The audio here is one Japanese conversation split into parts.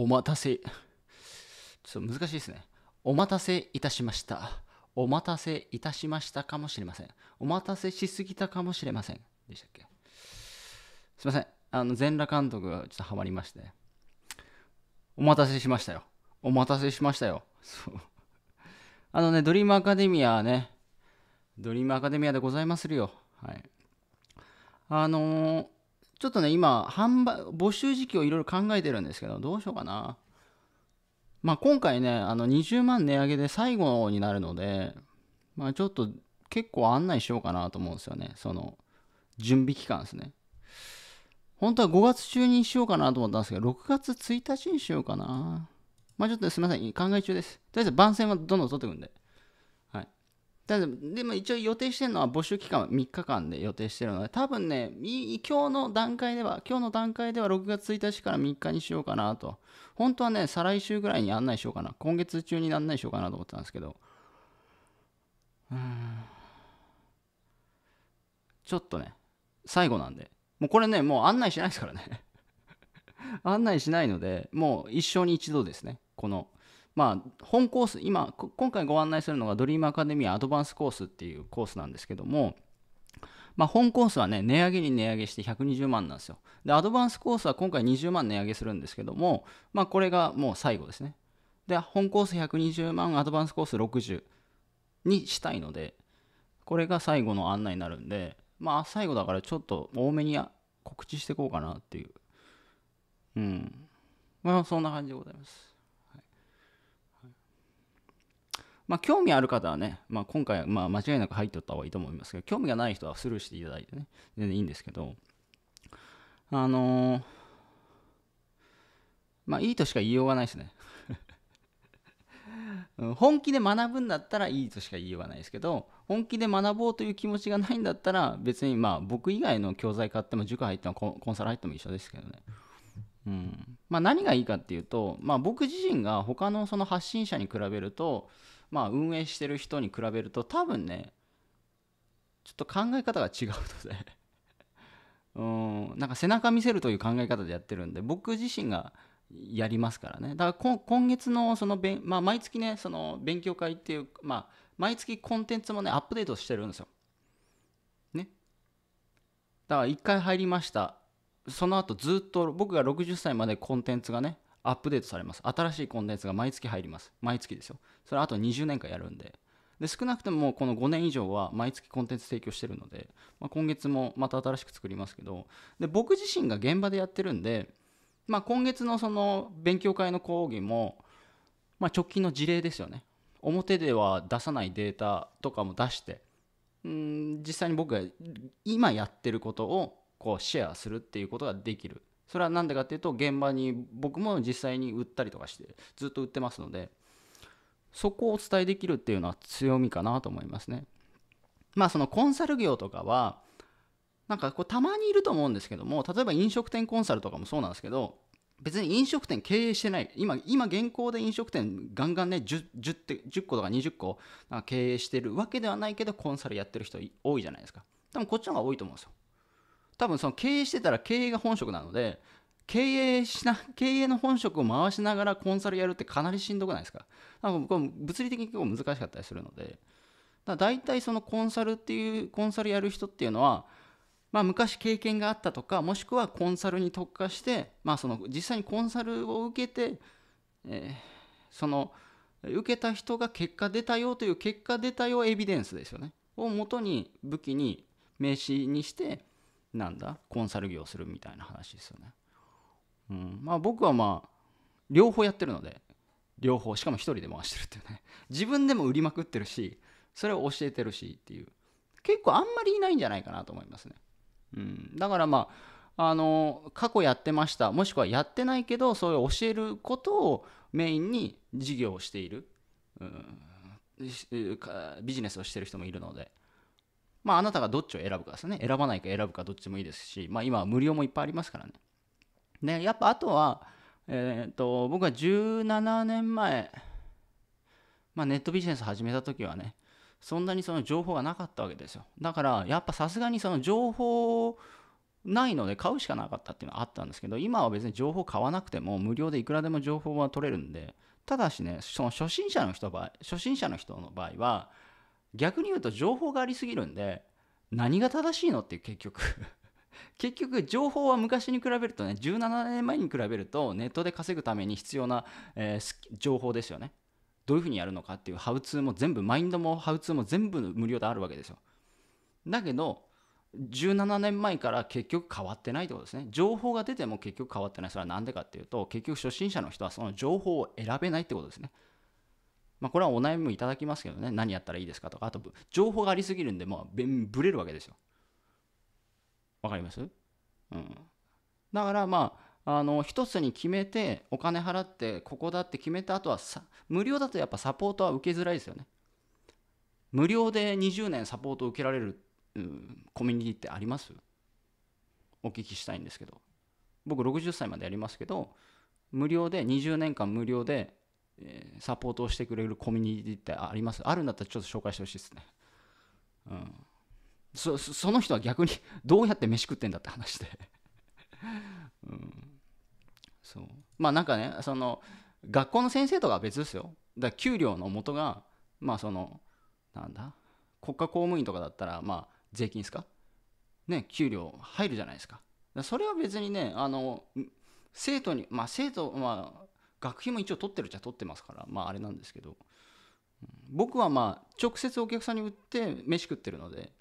お待たせ。ちょっと難しいですね。お待たせいたしました。お待たせいたしましたかもしれません。お待たせしすぎたかもしれません。でしたっけすいません。あの、全裸監督がちょっとハマりまして。お待たせしましたよ。お待たせしましたよ。そう。あのね、ドリームアカデミアね、ドリームアカデミアでございまするよ。はい。あのー、ちょっとね、今、販売、募集時期をいろいろ考えてるんですけど、どうしようかな。まあ、今回ね、あの20万値上げで最後になるので、まあ、ちょっと結構案内しようかなと思うんですよね。その、準備期間ですね。本当は5月中にしようかなと思ったんですけど、6月1日にしようかな。まあ、ちょっとすみません、考え中です。とりあえず番宣はどんどん取っていくんで。だでも一応予定してるのは募集期間は3日間で予定してるので、多分ね、今日の段階では、今日の段階では6月1日から3日にしようかなと。本当はね、再来週ぐらいに案内しようかな。今月中に案内しようかなと思ってたんですけど。ちょっとね、最後なんで。もうこれね、もう案内しないですからね 案内しないので、もう一生に一度ですね。このまあ、本コース、今、今回ご案内するのがドリームアカデミアアドバンスコースっていうコースなんですけども、まあ、本コースはね、値上げに値上げして120万なんですよ。で、アドバンスコースは今回20万値上げするんですけども、まあ、これがもう最後ですね。で、本コース120万、アドバンスコース60にしたいので、これが最後の案内になるんで、まあ、最後だからちょっと多めに告知していこうかなっていう。うん。まあ、そんな感じでございます。まあ、興味ある方はね、まあ、今回、まあ、間違いなく入っとった方がいいと思いますけど、興味がない人はスルーしていただいてね、全然いいんですけど、あのー、まあ、いいとしか言いようがないですね。本気で学ぶんだったらいいとしか言いようがないですけど本気で学ぼうという気持ちがないんだったら別にまあ僕以外の教材買っても塾入ってもコンサル入っても一緒ですけどね、うんまあ、何がいいかっていうと、まあ、僕自身が他のその発信者に比べるとまあ、運営してる人に比べると多分ねちょっと考え方が違うので うんなんか背中見せるという考え方でやってるんで僕自身がやりますからねだから今月のそのべ、まあ、毎月ねその勉強会っていう、まあ、毎月コンテンツもねアップデートしてるんですよ。ね。だから1回入りましたその後ずっと僕が60歳までコンテンツがねアップデートされます。新しいコンテンツが毎月入ります。毎月ですよ。それあと20年間やるんで。で、少なくともこの5年以上は毎月コンテンツ提供してるので、まあ、今月もまた新しく作りますけど、で、僕自身が現場でやってるんで、まあ、今月のその勉強会の講義も、まあ、直近の事例ですよね。表では出さないデータとかも出して、うん実際に僕が今やってることをこうシェアするっていうことができるそれは何でかっていうと現場に僕も実際に売ったりとかしてずっと売ってますのでそこをお伝えできるっていうのは強みかなと思いますね。まあそのコンサル業とかはなんかこうたまにいると思うんですけども例えば飲食店コンサルとかもそうなんですけど別に飲食店経営してない今今現行で飲食店ガンガンね 10, 10, って10個とか20個経営してるわけではないけどコンサルやってる人多いじゃないですか多分こっちの方が多いと思うんですよ多分その経営してたら経営が本職なので経営しな経営の本職を回しながらコンサルやるってかなりしんどくないですかなんか物理的に結構難しかったりするのでだ大体そのコンサルっていうコンサルやる人っていうのはまあ、昔経験があったとかもしくはコンサルに特化して、まあ、その実際にコンサルを受けて、えー、その受けた人が結果出たよという結果出たよエビデンスですよねをもとに武器に名刺にしてなんだコンサル業するみたいな話ですよね。うん、まあ僕はまあ両方やってるので両方しかも一人で回してるっていうね 自分でも売りまくってるしそれを教えてるしっていう結構あんまりいないんじゃないかなと思いますね。うん、だからまああの過去やってましたもしくはやってないけどそういう教えることをメインに事業をしている、うん、ビジネスをしてる人もいるので。まあ、あなたがどっちを選ぶかですね選ばないか選ぶかどっちもいいですし、まあ、今は無料もいっぱいありますからねでやっぱあとは、えーと、と僕は17年前、まあ、ネットビジネス始めた時はねそんなにその情報がなかったわけですよだからやっぱさすがにその情報ないので買うしかなかったっていうのはあったんですけど今は別に情報買わなくても無料でいくらでも情報は取れるんでただしねその初心者の人場合初心者の人の場合は逆に言うと情報がありすぎるんで何が正しいのって結局 結局情報は昔に比べるとね17年前に比べるとネットで稼ぐために必要な、えー、情報ですよねどういうふうにやるのかっていうハウツーも全部マインドもハウツーも全部無料であるわけですよだけど17年前から結局変わってないってことですね情報が出ても結局変わってないそれは何でかっていうと結局初心者の人はその情報を選べないってことですねまあ、これはお悩みもいただきますけどね何やったらいいですかとかあと情報がありすぎるんでまあぶれるわけですよわかります、うん、だからまああの一つに決めてお金払ってここだって決めた後はさ無料だとやっぱサポートは受けづらいですよね無料で20年サポートを受けられる、うん、コミュニティってありますお聞きしたいんですけど僕60歳までやりますけど無料で20年間無料でえサポートをしてくれるコミュニティってありますあるんだったらちょっと紹介してほしいですね。うん。そその人は逆に どうやって飯食ってんだって話で うん。そう。まあなんかね、その、学校の先生とかは別ですよ。だから給料の元が、まあその、なんだ、国家公務員とかだったら、まあ税金ですかね、給料入るじゃないですか。かそれは別にね、あの、生徒に、まあ生徒、まあ、学費も一応取ってるっちゃ取ってますからまああれなんですけど僕はまあ直接お客さんに売って飯食ってるので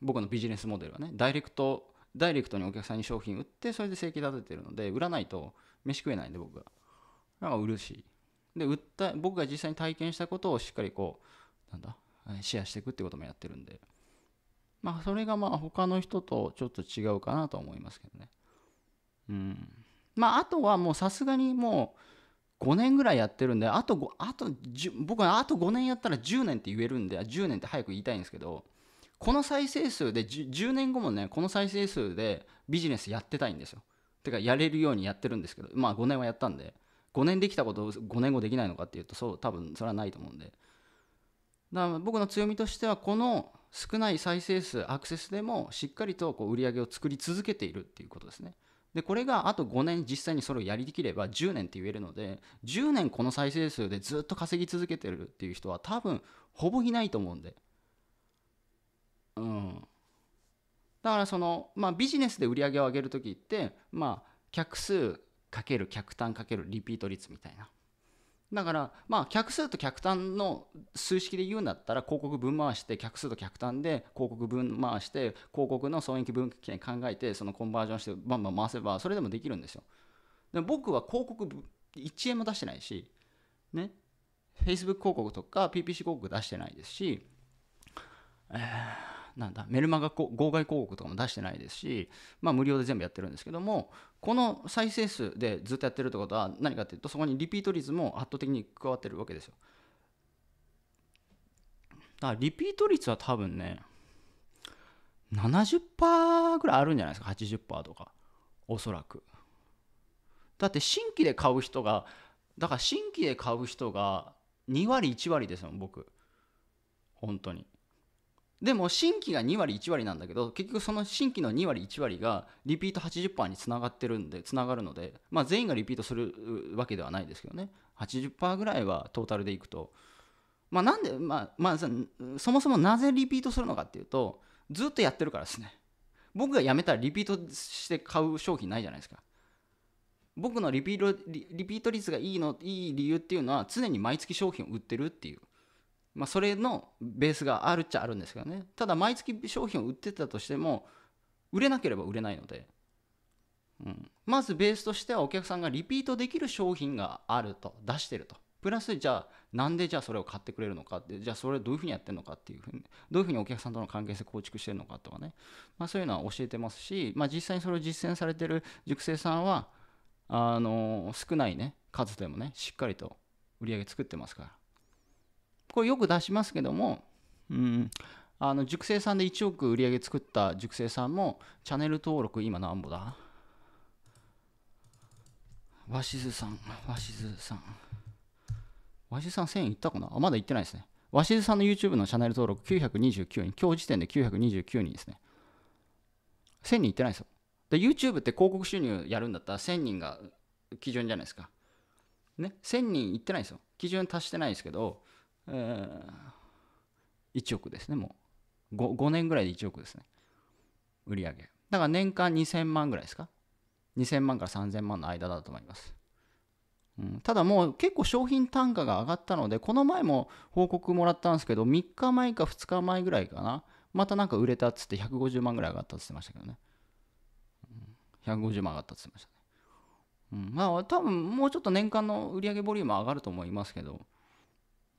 僕のビジネスモデルはねダイレクトダイレクトにお客さんに商品売ってそれで正規立ててるので売らないと飯食えないんで僕がだから売るしで売った僕が実際に体験したことをしっかりこうなんだシェアしていくってこともやってるんでまあそれがまあ他の人とちょっと違うかなとは思いますけどねうんまあ、あとはもうさすがにもう5年ぐらいやってるんであと5あと僕はあと5年やったら10年って言えるんで10年って早く言いたいんですけどこの再生数で 10, 10年後もねこの再生数でビジネスやってたいんですよてかやれるようにやってるんですけどまあ5年はやったんで5年できたことを5年後できないのかっていうとそう多分それはないと思うんでだから僕の強みとしてはこの少ない再生数アクセスでもしっかりとこう売り上げを作り続けているっていうことですね。でこれがあと5年実際にそれをやりきれば10年って言えるので10年この再生数でずっと稼ぎ続けてるっていう人は多分ほぼいないと思うんでうんだからその、まあ、ビジネスで売り上げを上げる時って、まあ、客数かける客単かけるリピート率みたいなだから、まあ、客数と客単の数式で言うんだったら、広告分回して、客数と客単で広告分回して、広告の損益分岐点考えて、そのコンバージョンして、バンバン回せば、それでもできるんですよ。で僕は広告1円も出してないし、ね、Facebook 広告とか PPC 広告出してないですし、えーなんだメルマガ号外広告とかも出してないですし、まあ、無料で全部やってるんですけどもこの再生数でずっとやってるってことは何かっていうとそこにリピート率も圧倒的に加わってるわけですよだからリピート率は多分ね70%ぐらいあるんじゃないですか80%とかおそらくだって新規で買う人がだから新規で買う人が2割1割ですよ僕本当にでも新規が2割1割なんだけど結局その新規の2割1割がリピート80%につながってるんでつながるので、まあ、全員がリピートするわけではないですけどね80%ぐらいはトータルでいくと、まあ、なんで、まあまあ、そもそもなぜリピートするのかっていうとずっとやってるからですね僕が辞めたらリピートして買う商品ないじゃないですか僕のリピートリピート率がいいのいい理由っていうのは常に毎月商品を売ってるっていうまあ、それのベースがあるっちゃあるんですけどねただ毎月商品を売ってたとしても売れなければ売れないので、うん、まずベースとしてはお客さんがリピートできる商品があると出してるとプラスじゃあなんでじゃあそれを買ってくれるのかってじゃあそれどういうふうにやってるのかっていうふうにどういうふうにお客さんとの関係性構築してるのかとかね、まあ、そういうのは教えてますし、まあ、実際にそれを実践されてる塾生さんはあの少ないね数でもねしっかりと売り上げ作ってますからこれよく出しますけども、うん、あの熟成さんで1億売り上げ作った熟成さんもチャンネル登録今何ぼだわしずさん、わしずさん。わしずさん1000円いったかなあ、まだいってないですね。わしずさんの YouTube のチャンネル登録929人。今日時点で929人ですね。1000人いってないですよ。で、YouTube って広告収入やるんだったら1000人が基準じゃないですか。ね、1000人いってないですよ。基準達してないですけど、えー、1億ですねもう 5, 5年ぐらいで1億ですね売り上げだから年間2000万ぐらいですか2000万から3000万の間だと思います、うん、ただもう結構商品単価が上がったのでこの前も報告もらったんですけど3日前か2日前ぐらいかなまたなんか売れたっつって150万ぐらい上がったっつってましたけどね、うん、150万上がったっつってましたね、うん、まあ多分もうちょっと年間の売上ボリューム上がると思いますけど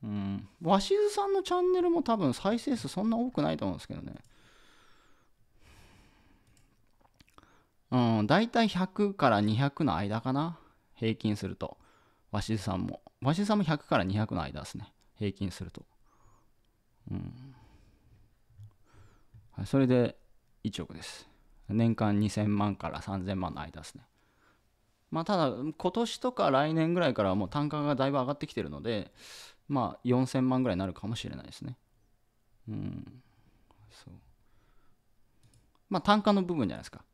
うん、鷲津さんのチャンネルも多分再生数そんな多くないと思うんですけどね。うん、大体100から200の間かな。平均すると。鷲津さんも。鷲津さんも100から200の間ですね。平均すると。うん。はい、それで1億です。年間2000万から3000万の間ですね。まあ、ただ、今年とか来年ぐらいからもう単価がだいぶ上がってきてるので、まあ4000万ぐらいになるかもしれないですね。うん。そう。まあ単価の部分じゃないですか。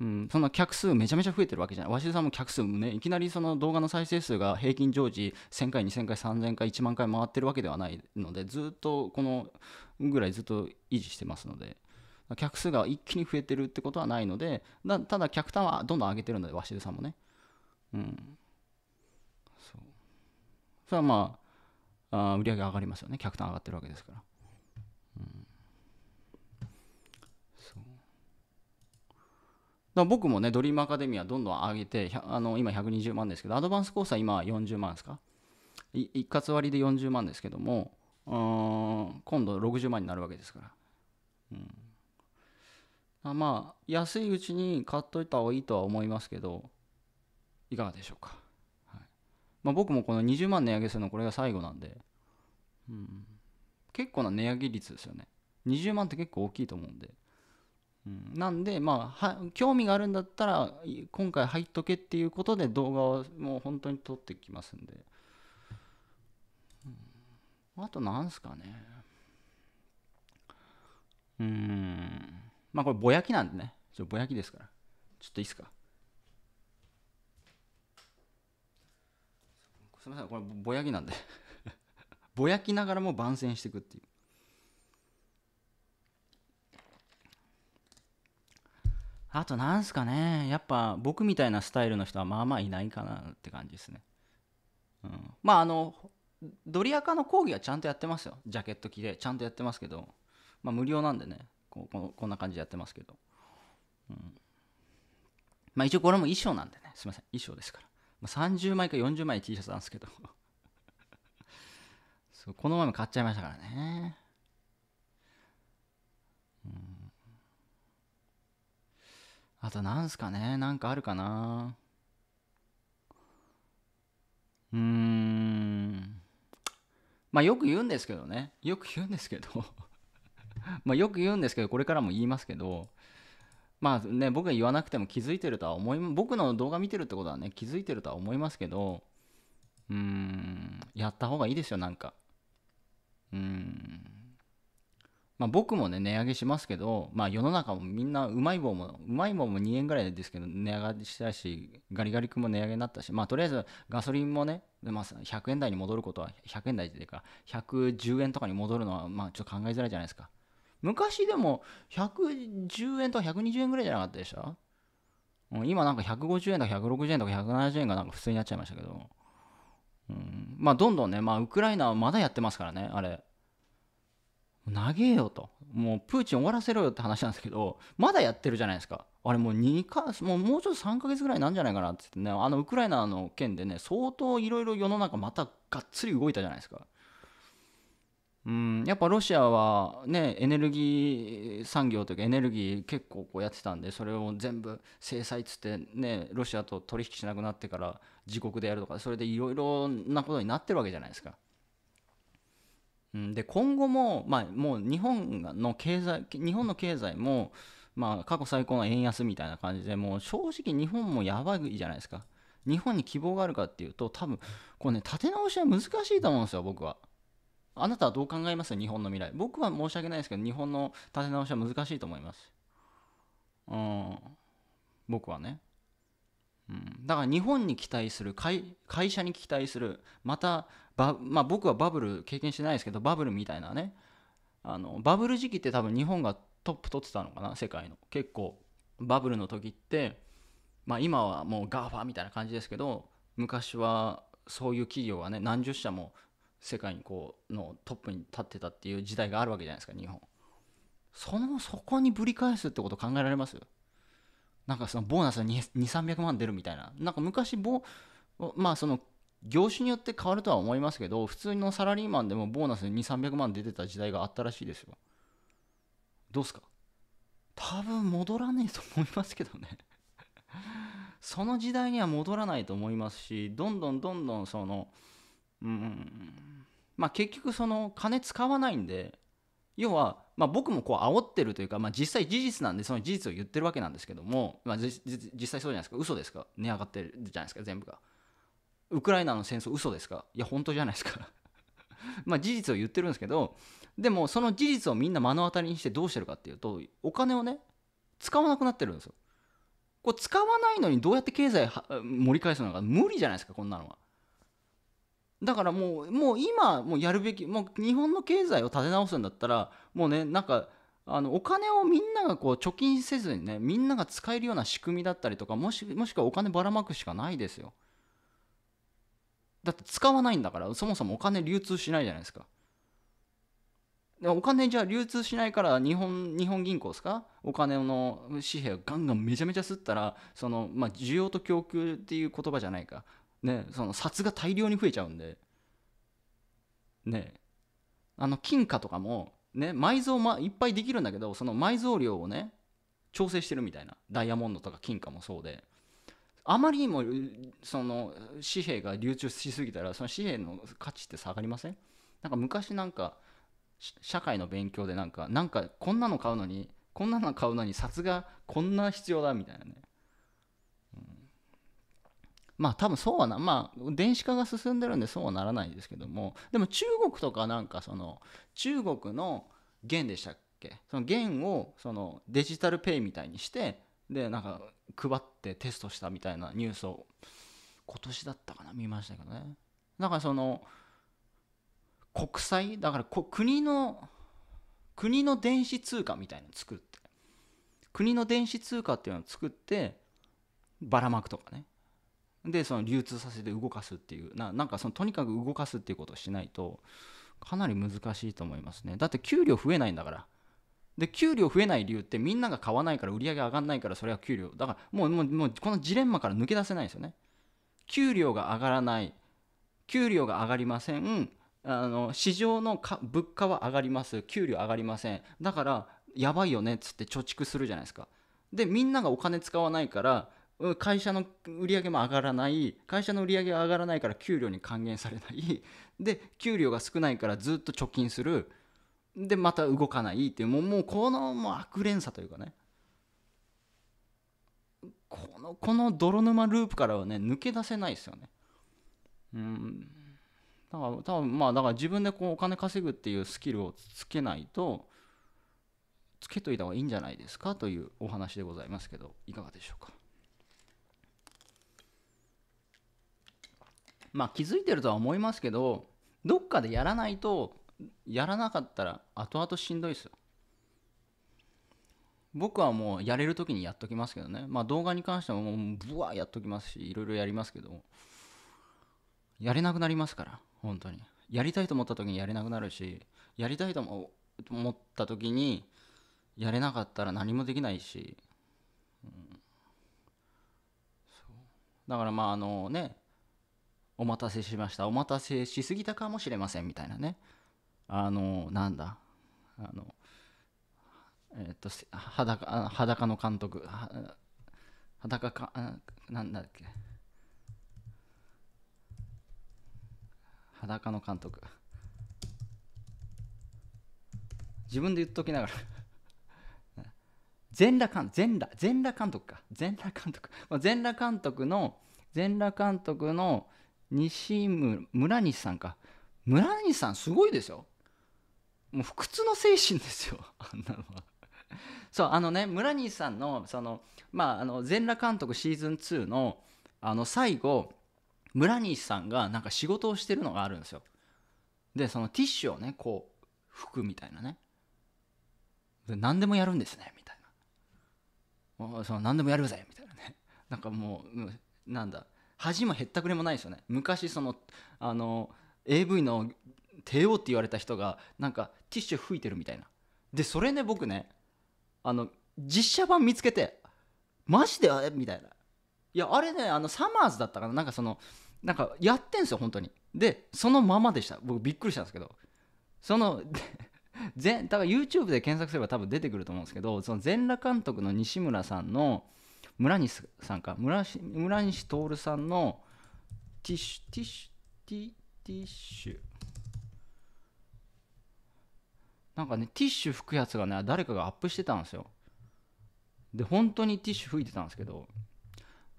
うん、その客数めちゃめちゃ増えてるわけじゃない。鷲津さんも客数もね、いきなりその動画の再生数が平均常時1000回、2000回、3000回、1万回回ってるわけではないので、ずっとこのぐらいずっと維持してますので、客数が一気に増えてるってことはないので、だただ客単はどんどん上げてるので、鷲津さんもね。うん。そう。それはまあ、あ売り上げ上がりますよね客単上がってるわけですから、うん、そうだ僕もねドリームアカデミアどんどん上げてあの今120万ですけどアドバンスコースは今40万ですか一括割で40万ですけども今度60万になるわけですから、うんあまあ安いうちに買っといた方がいいとは思いますけどいかがでしょうかまあ、僕もこの20万値上げするのこれが最後なんで、うん、結構な値上げ率ですよね20万って結構大きいと思うんで、うん、なんでまあは興味があるんだったら今回入っとけっていうことで動画をもう本当に撮ってきますんで、うん、あとなんすかねうんまあこれぼやきなんでねちょぼやきですからちょっといいっすかすみませんこれぼやきなんで ぼやきながらも番宣していくっていうあとなんすかねやっぱ僕みたいなスタイルの人はまあまあいないかなって感じですね、うん、まああのドリアカの講義はちゃんとやってますよジャケット着でちゃんとやってますけどまあ無料なんでねこここんな感じでやってますけど、うん、まあ一応これも衣装なんでねすいません衣装ですから30枚か40枚 T シャツなんですけど そうこの前も買っちゃいましたからねうんあとなんすかねなんかあるかなうーんまあよく言うんですけどねよく言うんですけど まあよく言うんですけどこれからも言いますけどまあね僕が言わなくても気づいてるとは思い僕の動画見てるってことはね気づいてるとは思いますけどうーんやった方がいいですよなんかうーんまあ僕もね値上げしますけどまあ世の中もみんなうまい棒もうまい棒も2円ぐらいですけど値上がりしたしガリガリ君も値上げになったしまあとりあえずガソリンもねでまあ、100円台に戻ることは100円台うか110円とかに戻るのはまあちょっと考えづらいじゃないですか昔でも110円とか120円ぐらいじゃなかったでした今なんか150円とか160円とか170円がなんか普通になっちゃいましたけど、うん、まあどんどんね、まあウクライナはまだやってますからね、あれ。投げよと。もうプーチン終わらせろよって話なんですけど、まだやってるじゃないですか。あれもう2か、もうもうちょっと3ヶ月ぐらいなんじゃないかなってってね、あのウクライナの件でね、相当いろいろ世の中またがっつり動いたじゃないですか。うん、やっぱロシアは、ね、エネルギー産業というかエネルギー結構こうやってたんでそれを全部制裁っつって、ね、ロシアと取引しなくなってから自国でやるとかそれでいろいろなことになってるわけじゃないですか。うん、で今後も、まあ、もう日本の経済日本の経済も、まあ、過去最高の円安みたいな感じでもう正直日本もやばいじゃないですか日本に希望があるかっていうと多分これね立て直しは難しいと思うんですよ僕は。あなたはどう考えます日本の未来。僕は申し訳ないですけど、日本の立て直しは難しいと思います。うん、僕はね。うん、だから日本に期待する会社に期待するまたまあ、僕はバブル経験してないですけどバブルみたいなねあのバブル時期って多分日本がトップ取ってたのかな世界の結構バブルの時って、まあ、今はもう GAFA みたいな感じですけど昔はそういう企業がね何十社も世界にこうのトップに立ってたっていう時代があるわけじゃないですか日本そのそこにぶり返すってこと考えられますなんかそのボーナスが2300万出るみたいななんか昔ボまあその業種によって変わるとは思いますけど普通のサラリーマンでもボーナス2300万出てた時代があったらしいですよどうすか多分戻らねえと思いますけどねその時代には戻らないと思いますしどんどんどんどんそのうんまあ結局その金使わないんで要はまあ僕もこう煽ってるというか、まあ、実際事実なんでその事実を言ってるわけなんですけども、まあ、実際そうじゃないですか嘘ですか値上がってるじゃないですか全部がウクライナの戦争嘘ですかいや本当じゃないですか まあ事実を言ってるんですけどでもその事実をみんな目の当たりにしてどうしてるかっていうとお金をね使わなくなってるんですよこれ使わないのにどうやって経済盛り返すのか無理じゃないですかこんなのはだからもうもう今もうやるべきもう日本の経済を立て直すんだったらもうねなんかあのお金をみんながこう貯金せずにねみんなが使えるような仕組みだったりとかもしもしくはお金ばらまくしかないですよだって使わないんだからそもそもお金流通しないじゃないですかお金じゃ流通しないから日本日本銀行ですかお金の紙幣をガンガンめちゃめちゃ吸ったらその、まあ、需要と供給っていう言葉じゃないかね、その札が大量に増えちゃうんで、ね、あの金貨とかも、ね、埋蔵、ま、いっぱいできるんだけどその埋蔵量をね調整してるみたいなダイヤモンドとか金貨もそうであまりにもその紙幣が流通しすぎたらその紙幣の価値って下がりませんなんか昔なんか社会の勉強でなんかなんかこんなの買うのにこんなの買うのに札がこんな必要だみたいなねまあ多分そうはな、まあ電子化が進んでるんでそうはならないですけども、でも中国とかなんかその、中国の元でしたっけその元をそのデジタルペイみたいにして、で、なんか配ってテストしたみたいなニュースを、今年だったかな、見ましたけどね。だからその、国債だから国の、国の電子通貨みたいなの作って、国の電子通貨っていうのを作って、ばらまくとかね。でその流通させて動かすっていうななんかそのとにかく動かすっていうことをしないとかなり難しいと思いますねだって給料増えないんだからで給料増えない理由ってみんなが買わないから売り上げ上がんないからそれは給料だからもうもうもうこのジレンマから抜け出せないですよね給料が上がらない給料が上がりませんあの市場のか物価は上がります給料上がりませんだからやばいよねっつって貯蓄するじゃないですかでみんながお金使わないから会社の売り上げも上がらない会社の売り上げが上がらないから給料に還元されない で給料が少ないからずっと貯金するでまた動かないっていうもうもうこのもう悪連鎖というかねこのこの泥沼ループからはね抜け出せないですよね。うんだから多分まあだから自分でこうお金稼ぐっていうスキルをつけないとつけといた方がいいんじゃないですかというお話でございますけどいかがでしょうか。まあ気づいてるとは思いますけどどっかでやらないとやらなかったら後々しんどいですよ僕はもうやれる時にやっときますけどねまあ動画に関してももうブワーやっときますしいろいろやりますけどやれなくなりますから本当にやりたいと思った時にやれなくなるしやりたいと思った時にやれなかったら何もできないし、うん、だからまああのねお待たせしましたお待たせしすぎたかもしれませんみたいなねあのなんだあのえっ、と裸裸の監督裸かなんだっけ裸の監督自分で言っときながら全裸監全裸全裸監督か全裸監督全裸監督の全裸監督の西村西さんか村西さんすごいですよもう不屈の精神ですよ あんなのはそうあのね村西さんのそのまああの全裸監督シーズン2のあの最後村西さんがなんか仕事をしてるのがあるんですよでそのティッシュをねこう拭くみたいなねで何でもやるんですねみたいなその何でもやるぜみたいなねなんかもうなんだ恥もへったくれもないですよね昔そのあの AV の帝王って言われた人がなんかティッシュ吹いてるみたいなでそれね僕ねあの実写版見つけてマジであれみたいないやあれねあのサマーズだったかななんかそのなんかやってんすよ本当にでそのままでした僕びっくりしたんですけどその全 だから YouTube で検索すれば多分出てくると思うんですけどその全裸監督の西村さんの村西さんか村村西徹さんのティッシュティッシュティティッシュなんかねティッシュ拭くやつがね誰かがアップしてたんですよで本当にティッシュ拭いてたんですけど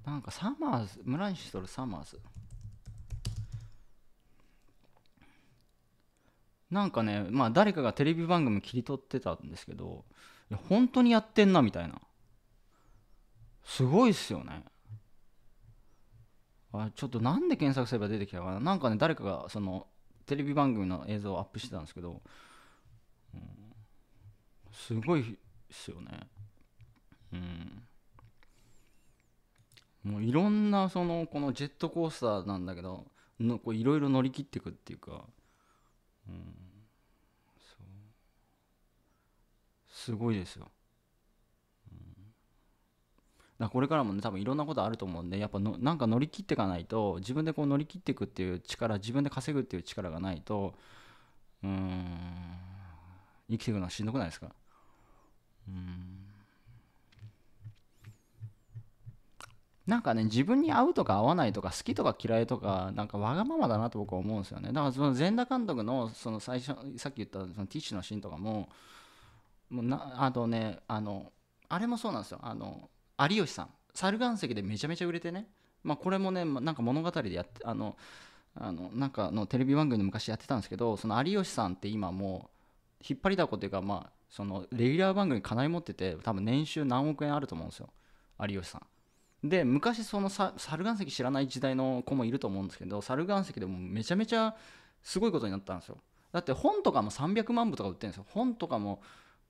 なんかサマーズ村西徹サマーズなんかねまあ誰かがテレビ番組切り取ってたんですけど本当にやってんなみたいなすごいっすよねあちょっとなんで検索すれば出てきたかななんかね誰かがそのテレビ番組の映像をアップしてたんですけど、うん、すごいっすよねうんもういろんなそのこのジェットコースターなんだけどのこういろいろ乗り切っていくっていうか、うん、そうすごいですよだこれからもね多分いろんなことあると思うんでやっぱのなんか乗り切っていかないと自分でこう乗り切っていくっていう力自分で稼ぐっていう力がないとうん生きていくのはしんどくないですかうんなんかね自分に合うとか合わないとか好きとか嫌いとかなんかわがままだなと僕は思うんですよねだからその前田監督のその最初さっき言ったそのティッシュのシーンとかももうなあとねあのあれもそうなんですよあの有吉さん猿岩石でめちゃめちゃ売れてね、まあ、これもねなんか物語でやってあのあのなんかのテレビ番組で昔やってたんですけどその有吉さんって今もう引っ張りだこというかまあそのレギュラー番組かなり持ってて多分年収何億円あると思うんですよ有吉さん。で昔そのさ猿岩石知らない時代の子もいると思うんですけど猿岩石でもめちゃめちゃすごいことになったんですよだって本とかも300万部とか売ってるんですよ本とかも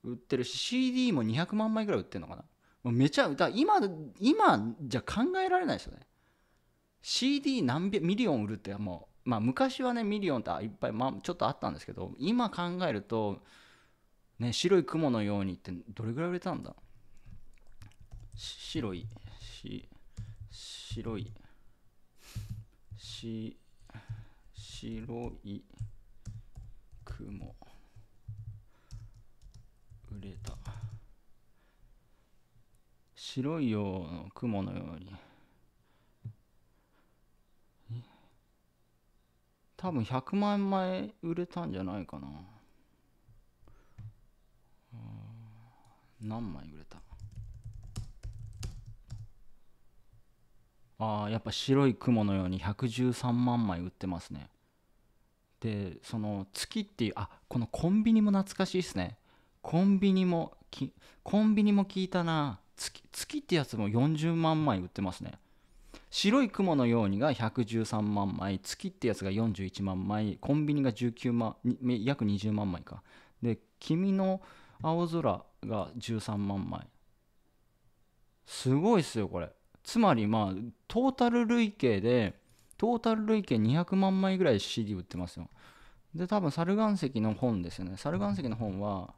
売ってるし CD も200万枚ぐらい売ってるのかなめちゃだ今今じゃ考えられないですよね CD 何ミリオン売るってもう、まあ、昔はねミリオンっていっぱい、まあ、ちょっとあったんですけど今考えると、ね、白い雲のようにってどれぐらい売れたんだ白いし白いし白い雲売れた白いよう雲のように多分100万枚売れたんじゃないかな何枚売れたああやっぱ白い雲のように113万枚売ってますねでその月っていうあこのコンビニも懐かしいですねコンビニもきコンビニも聞いたな月月ってやつも40万枚売ってますね白い雲のようにが113万枚月ってやつが41万枚コンビニが19万約20万枚かで君の青空が13万枚すごいっすよこれつまりまあトータル累計でトータル累計200万枚ぐらい CD 売ってますよで多分猿岩石の本ですよね猿岩石の本は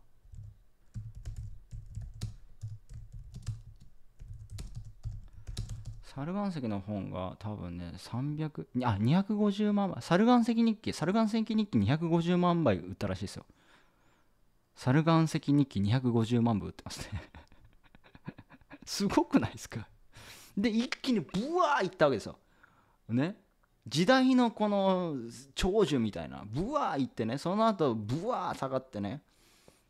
猿岩石の本が多分ね300あ250万枚猿岩石日記猿岩石日記250万枚売ったらしいですよ猿岩石日記250万部売ってますね すごくないですかで一気にブワーいったわけですよね時代のこの長寿みたいなブワーいってねその後ブワー下がってね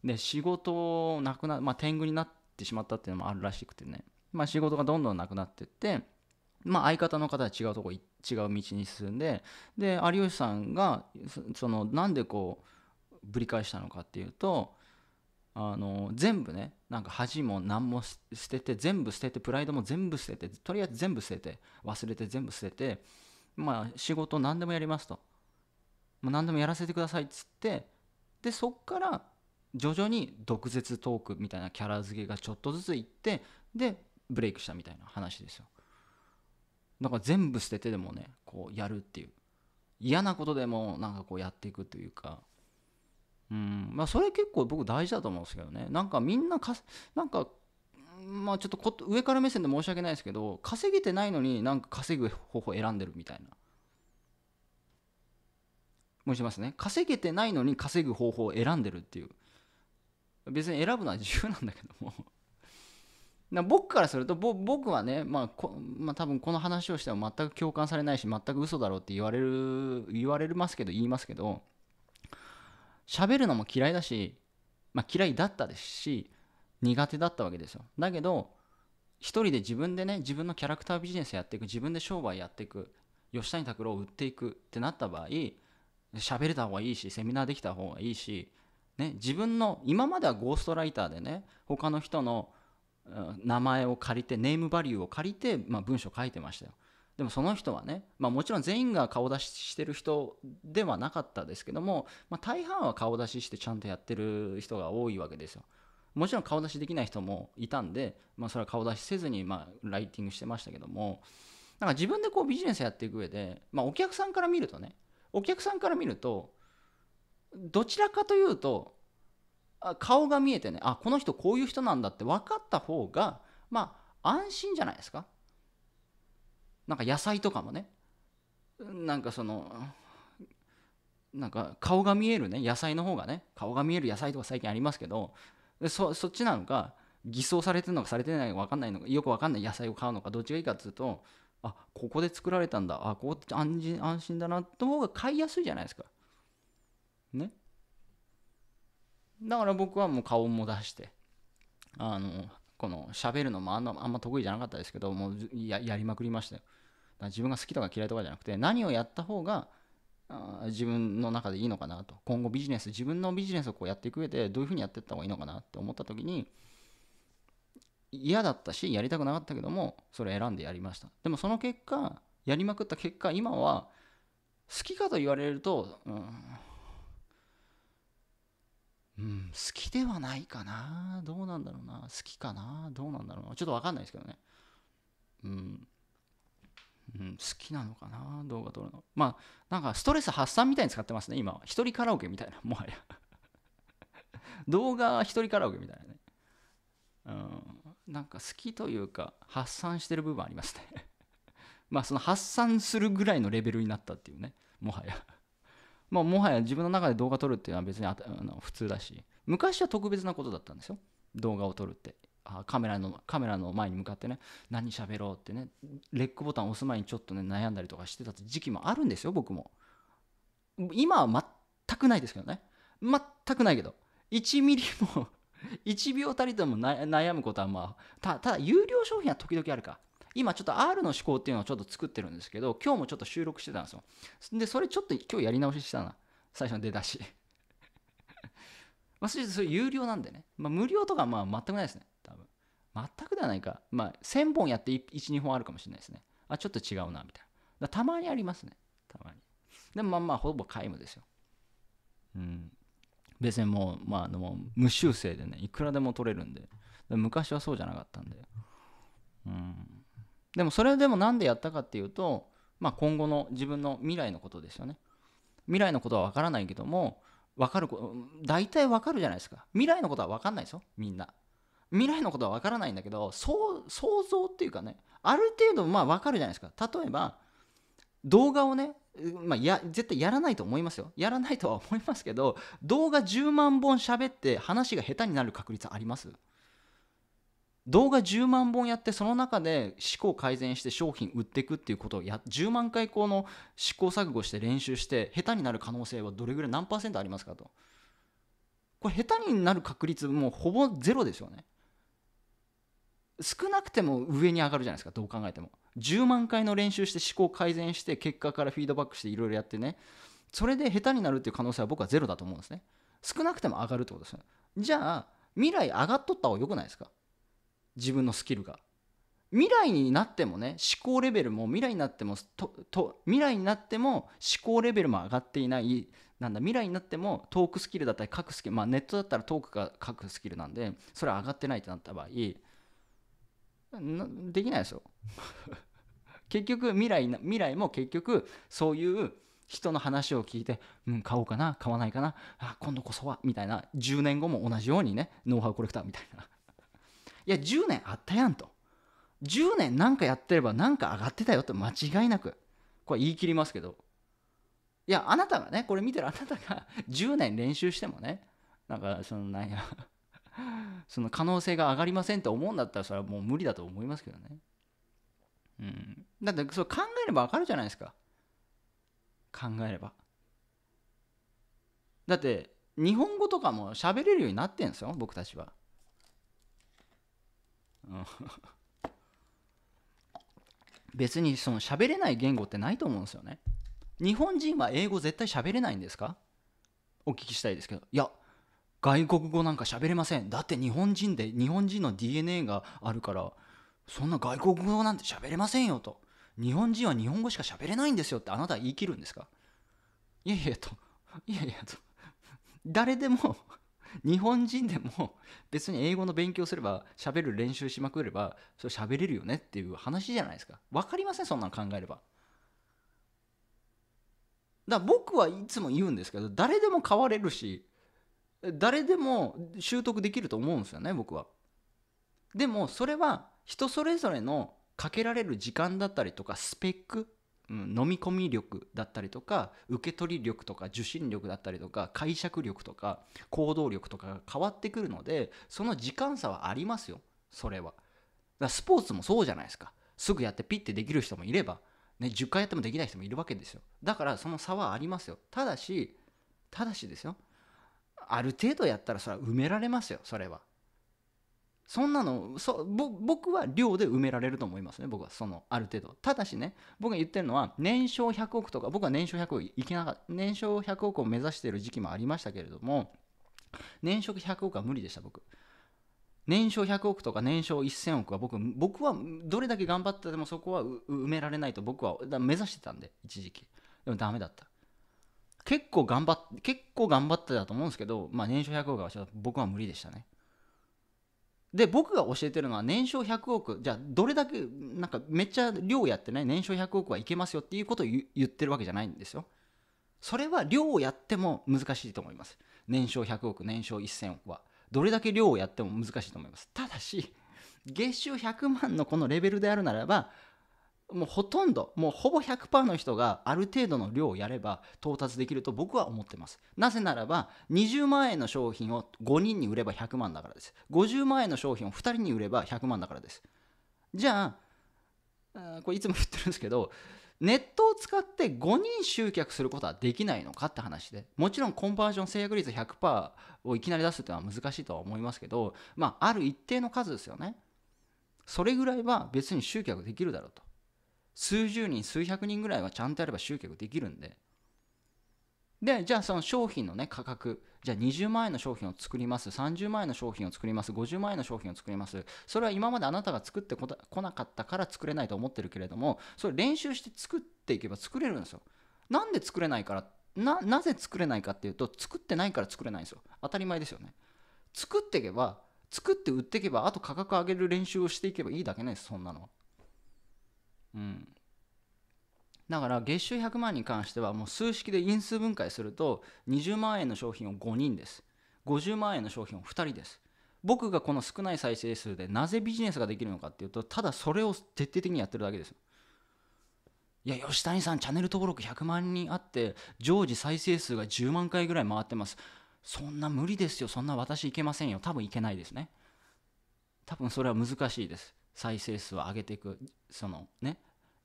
で仕事なくなまあ天狗になってしまったっていうのもあるらしくてねまあ仕事がどんどんなくなってってまあ、相方の方は違うとこ違う道に進んでで有吉さんがそのなんでこうぶり返したのかっていうとあの全部ねなんか恥も何も捨てて全部捨ててプライドも全部捨ててとりあえず全部捨てて忘れて全部捨ててまあ仕事何でもやりますと、ま何でもやらせてくださいっつってでそっから徐々に毒舌トークみたいなキャラ付けがちょっとずついってでブレイクしたみたいな話ですよ。だから全部捨ててでもねこうやるっていう嫌なことでもなんかこうやっていくというかうんまあそれ結構僕大事だと思うんですけどねなんかみんなかなんかまあちょっと上から目線で申し訳ないですけど稼げてないのになんか稼ぐ方法選んでるみたいな申しますね稼げてないのに稼ぐ方法を選んでるっていう別に選ぶのは自由なんだけどもな僕からすると僕はね、まあこまあ、多分この話をしても全く共感されないし全く嘘だろうって言われる言われますけど言いますけど喋るのも嫌いだし、まあ、嫌いだったですし苦手だったわけですよだけど一人で自分でね自分のキャラクタービジネスやっていく自分で商売やっていく吉谷拓郎を売っていくってなった場合喋れた方がいいしセミナーできた方がいいし、ね、自分の今まではゴーストライターでね他の人の名前を借りてネームバリューを借りて、まあ、文章書いてましたよでもその人はね、まあ、もちろん全員が顔出ししてる人ではなかったですけども、まあ、大半は顔出ししてちゃんとやってる人が多いわけですよもちろん顔出しできない人もいたんで、まあ、それは顔出しせずにまあライティングしてましたけどもなんか自分でこうビジネスやっていく上で、まあ、お客さんから見るとねお客さんから見るとどちらかというと顔が見えてねあこの人こういう人なんだって分かった方がまあ安心じゃないですかなんか野菜とかもねなんかそのなんか顔が見えるね野菜の方がね顔が見える野菜とか最近ありますけどでそそっちなのか偽装されてるのかされてないのか分かんないのかよく分かんない野菜を買うのかどっちがいいかっつうとあここで作られたんだあここって安心安心だなって方が買いやすいじゃないですかねだから僕はもう顔も出してあのこの喋るのもあんあんま得意じゃなかったですけどもうやりまくりましたよ自分が好きとか嫌いとかじゃなくて何をやった方が自分の中でいいのかなと今後ビジネス自分のビジネスをこうやっていく上でどういうふうにやっていった方がいいのかなって思った時に嫌だったしやりたくなかったけどもそれ選んでやりましたでもその結果やりまくった結果今は好きかと言われると、うん、うん、好きではないかなどうなんだろうな好きかなどうなんだろうなちょっと分かんないですけどね。うん。うん、好きなのかな動画撮るの。まあ、なんかストレス発散みたいに使ってますね、今は。一人カラオケみたいな、もはや動画一人カラオケみたいなね。うん、なんか好きというか、発散してる部分ありますねまあ、その発散するぐらいのレベルになったっていうね、もはやまあ、もはや自分の中で動画撮るっていうのは別にあの普通だし昔は特別なことだったんですよ動画を撮るってあカメラのカメラの前に向かってね何喋ろうってねレックボタン押す前にちょっとね悩んだりとかしてた時期もあるんですよ僕も今は全くないですけどね全くないけど1ミリも1秒たりとも悩むことはまあただ有料商品は時々あるか今ちょっと R の思考っていうのをちょっと作ってるんですけど、今日もちょっと収録してたんですよ。で、それちょっと今日やり直ししたな。最初の出だし。まあ、それそれ有料なんでね。まあ、無料とかまあ全くないですね。多分。全くではないか。まあ、1000本やって1、2本あるかもしれないですね。あ、ちょっと違うな、みたいな。たまにありますね。たまに。でもまあまあ、ほぼ皆無ですよ。うん。別にもう、まあ、あの無修正でね、いくらでも取れるんで。で昔はそうじゃなかったんで。うん。でもそれでも何でやったかっていうと、まあ、今後の自分の未来のことですよね未来のことは分からないけども分かる大体分かるじゃないですか未来のことは分かんないですよみんな未来のことは分からないんだけど想像っていうかねある程度まあ分かるじゃないですか例えば動画をね、まあ、や絶対やらないと思いますよやらないとは思いますけど動画10万本喋って話が下手になる確率あります動画10万本やってその中で思考改善して商品売っていくっていうことをや10万回この試行錯誤して練習して下手になる可能性はどれぐらい何パーセントありますかとこれ下手になる確率もうほぼゼロですよね少なくても上に上がるじゃないですかどう考えても10万回の練習して思考改善して結果からフィードバックしていろいろやってねそれで下手になるっていう可能性は僕はゼロだと思うんですね少なくても上がるってことですよじゃあ未来上がっとった方が良くないですか自分のスキルが未来になってもね思考レベルも未来になってもとと未来になっても思考レベルも上がっていないなんだ未来になってもトークスキルだったり書くスキルまあネットだったらトークが書くスキルなんでそれ上がってないってなった場合できないですよ 結局未来未来も結局そういう人の話を聞いて、うん、買おうかな買わないかなあ今度こそはみたいな10年後も同じようにねノウハウコレクターみたいないや10年あったやんと10年なんかやってればなんか上がってたよと間違いなくこれ言い切りますけどいやあなたがねこれ見てるあなたが10 年練習してもねなんかそのなんや その可能性が上がりませんって思うんだったらそれはもう無理だと思いますけどねうんだってそう考えれば分かるじゃないですか考えればだって日本語とかも喋れるようになってんすよ僕たちは 別にその喋れない言語ってないと思うんですよね日本人は英語絶対喋れないんですかお聞きしたいですけどいや外国語なんか喋れませんだって日本人で日本人の DNA があるからそんな外国語なんて喋れませんよと日本人は日本語しか喋れないんですよってあなたは言い切るんですかいやいやといやいやと誰でも日本人でも別に英語の勉強すれば喋る練習しまくればそれ喋れるよねっていう話じゃないですか分かりませんそんなの考えればだから僕はいつも言うんですけど誰でも変われるし誰でも習得できると思うんですよね僕はでもそれは人それぞれのかけられる時間だったりとかスペックうん、飲み込み力だったりとか受け取り力とか受信力だったりとか解釈力とか行動力とかが変わってくるのでその時間差はありますよそれは。だスポーツもそうじゃないですかすぐやってピッてできる人もいれば、ね、10回やってもできない人もいるわけですよだからその差はありますよただしただしですよある程度やったらそれは埋められますよそれはそんなのそ僕は量で埋められると思いますね僕はそのある程度ただしね僕が言ってるのは年商100億とか僕は年商100億いけなかった年商100億を目指している時期もありましたけれども年商100億は無理でした僕年商100億とか年商1000億は僕僕はどれだけ頑張ってでもそこは埋められないと僕は目指してたんで一時期でもダメだった結構頑張っ結構頑張ってたと思うんですけど、まあ、年商100億は僕は無理でしたねで僕が教えてるのは年商100億じゃあどれだけなんかめっちゃ量やってない年商100億はいけますよっていうことを言ってるわけじゃないんですよそれは量をやっても難しいと思います年商100億年商1000億はどれだけ量をやっても難しいと思いますただし月収100万のこのレベルであるならばもうほとんどもうほぼ100%の人がある程度の量をやれば到達できると僕は思ってますなぜならば20万円の商品を5人に売れば100万だからです50万円の商品を2人に売れば100万だからですじゃあこれいつも言ってるんですけどネットを使って5人集客することはできないのかって話でもちろんコンバージョン制約率100%をいきなり出すっていうのは難しいとは思いますけど、まあ、ある一定の数ですよねそれぐらいは別に集客できるだろうと数十人数百人ぐらいはちゃんとやれば集客できるんででじゃあその商品のね価格じゃあ20万円の商品を作ります30万円の商品を作ります50万円の商品を作りますそれは今まであなたが作ってこなかったから作れないと思ってるけれどもそれ練習して作っていけば作れるんですよなんで作れないからななぜ作れないかっていうと作ってないから作れないんですよ当たり前ですよね作っていけば作って売っていけばあと価格上げる練習をしていけばいいだけなんですそんなのうんだから月収100万に関してはもう数式で因数分解すると20万円の商品を5人です50万円の商品を2人です僕がこの少ない再生数でなぜビジネスができるのかっていうとただそれを徹底的にやってるだけですいや吉谷さんチャンネル登録100万人あって常時再生数が10万回ぐらい回ってますそんな無理ですよそんな私いけませんよ多分いけないですね多分それは難しいです再生数を上げていくそのね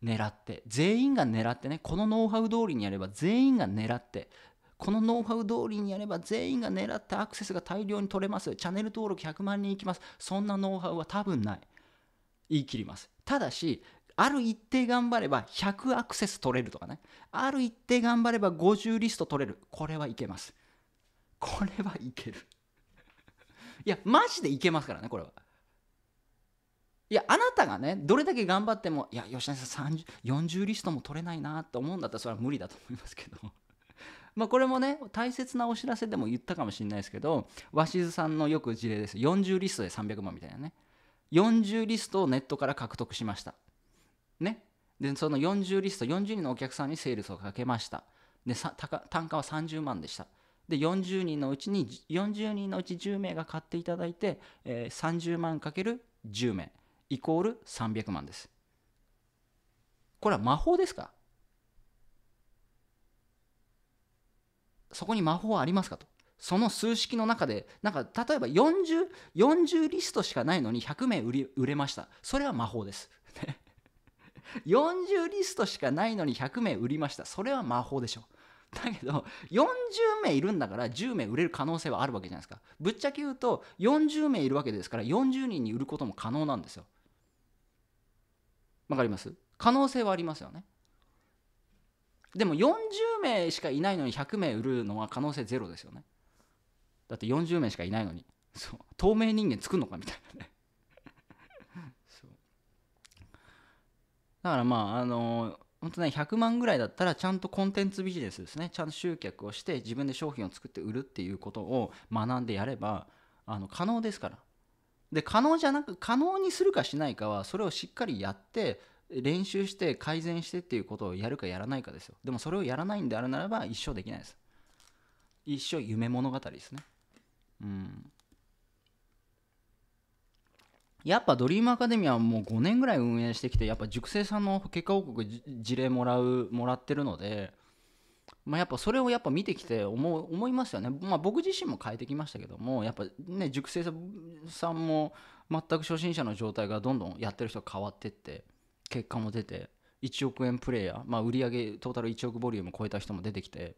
狙って全員が狙ってねこのノウハウ通りにやれば全員が狙ってこのノウハウ通りにやれば全員が狙ってアクセスが大量に取れますチャンネル登録100万人いきますそんなノウハウは多分ない言い切りますただしある一定頑張れば100アクセス取れるとかねある一定頑張れば50リスト取れるこれはいけますこれはいけるいやマジでいけますからねこれはいやあなたがねどれだけ頑張ってもいや吉永さん40リストも取れないなと思うんだったらそれは無理だと思いますけど まあこれもね大切なお知らせでも言ったかもしれないですけど鷲津さんのよく事例です40リストで300万みたいなね40リストをネットから獲得しましたねでその40リスト40人のお客さんにセールスをかけましたで単価は30万でしたで40人のうちに40人のうち10名が買っていただいて、えー、30万かける10名イコール300万です。これは魔法ですかそこに魔法はありますかと。その数式の中で、なんか例えば 40, 40リストしかないのに100名売り売れました。それは魔法です。40 リストしかないのに100名売りました。それは魔法でしょ。う。だけど、40名いるんだから10名売れる可能性はあるわけじゃないですか。ぶっちゃけ言うと、40名いるわけですから、40人に売ることも可能なんですよ。わかります可能性はありますよねでも40名しかいないのに100名売るのは可能性ゼロですよねだって40名しかいないのにそう透明人間作るのかみたいなね そうだからまああの本当ね100万ぐらいだったらちゃんとコンテンツビジネスですねちゃんと集客をして自分で商品を作って売るっていうことを学んでやればあの可能ですからで可能じゃなく可能にするかしないかはそれをしっかりやって練習して改善してっていうことをやるかやらないかですよでもそれをやらないんであるならば一生できないです一生夢物語ですねうんやっぱドリームアカデミアはもう5年ぐらい運営してきてやっぱ塾生さんの結果報告事例もらうもらってるのでまあ、やっぱそれをやっぱ見てきて思思いますよね、まあ、僕自身も変えてきましたけどもやっぱね熟成さんも全く初心者の状態がどんどんやってる人が変わってって結果も出て1億円プレーヤー、まあ、売り上げトータル1億ボリューム超えた人も出てきて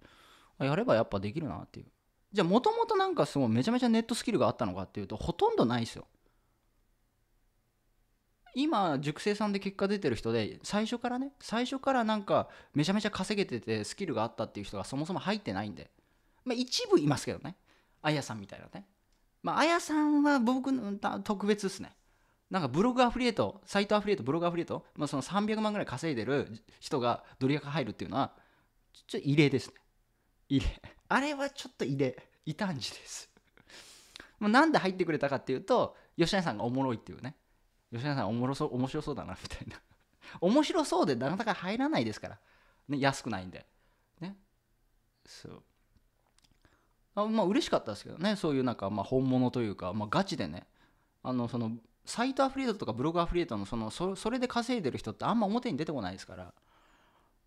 やればやっぱできるなっていうじゃあもともとなんかすごいめちゃめちゃネットスキルがあったのかっていうとほとんどないですよ今熟成さんで結果出てる人で最初からね最初からなんかめちゃめちゃ稼げててスキルがあったっていう人がそもそも入ってないんで、まあ、一部いますけどねあやさんみたいなねまああやさんは僕の特別っすねなんかブログアフリエイトサイトアフリエイトブログアフリエイト、まあ、その300万ぐらい稼いでる人がドリアカ入るっていうのはちょっと異例ですね異例あれはちょっと異例異端児ですなんで入ってくれたかっていうと吉谷さんがおもろいっていうね吉田さんおもろそう面白そうだなみたいな 面白そうでなかなか入らないですから、ね、安くないんでねそうあまあ嬉しかったですけどねそういうなんかまあ本物というか、まあ、ガチでねあのそのサイトアフリエイトとかブログアフリエイトのそのそれで稼いでる人ってあんま表に出てこないですから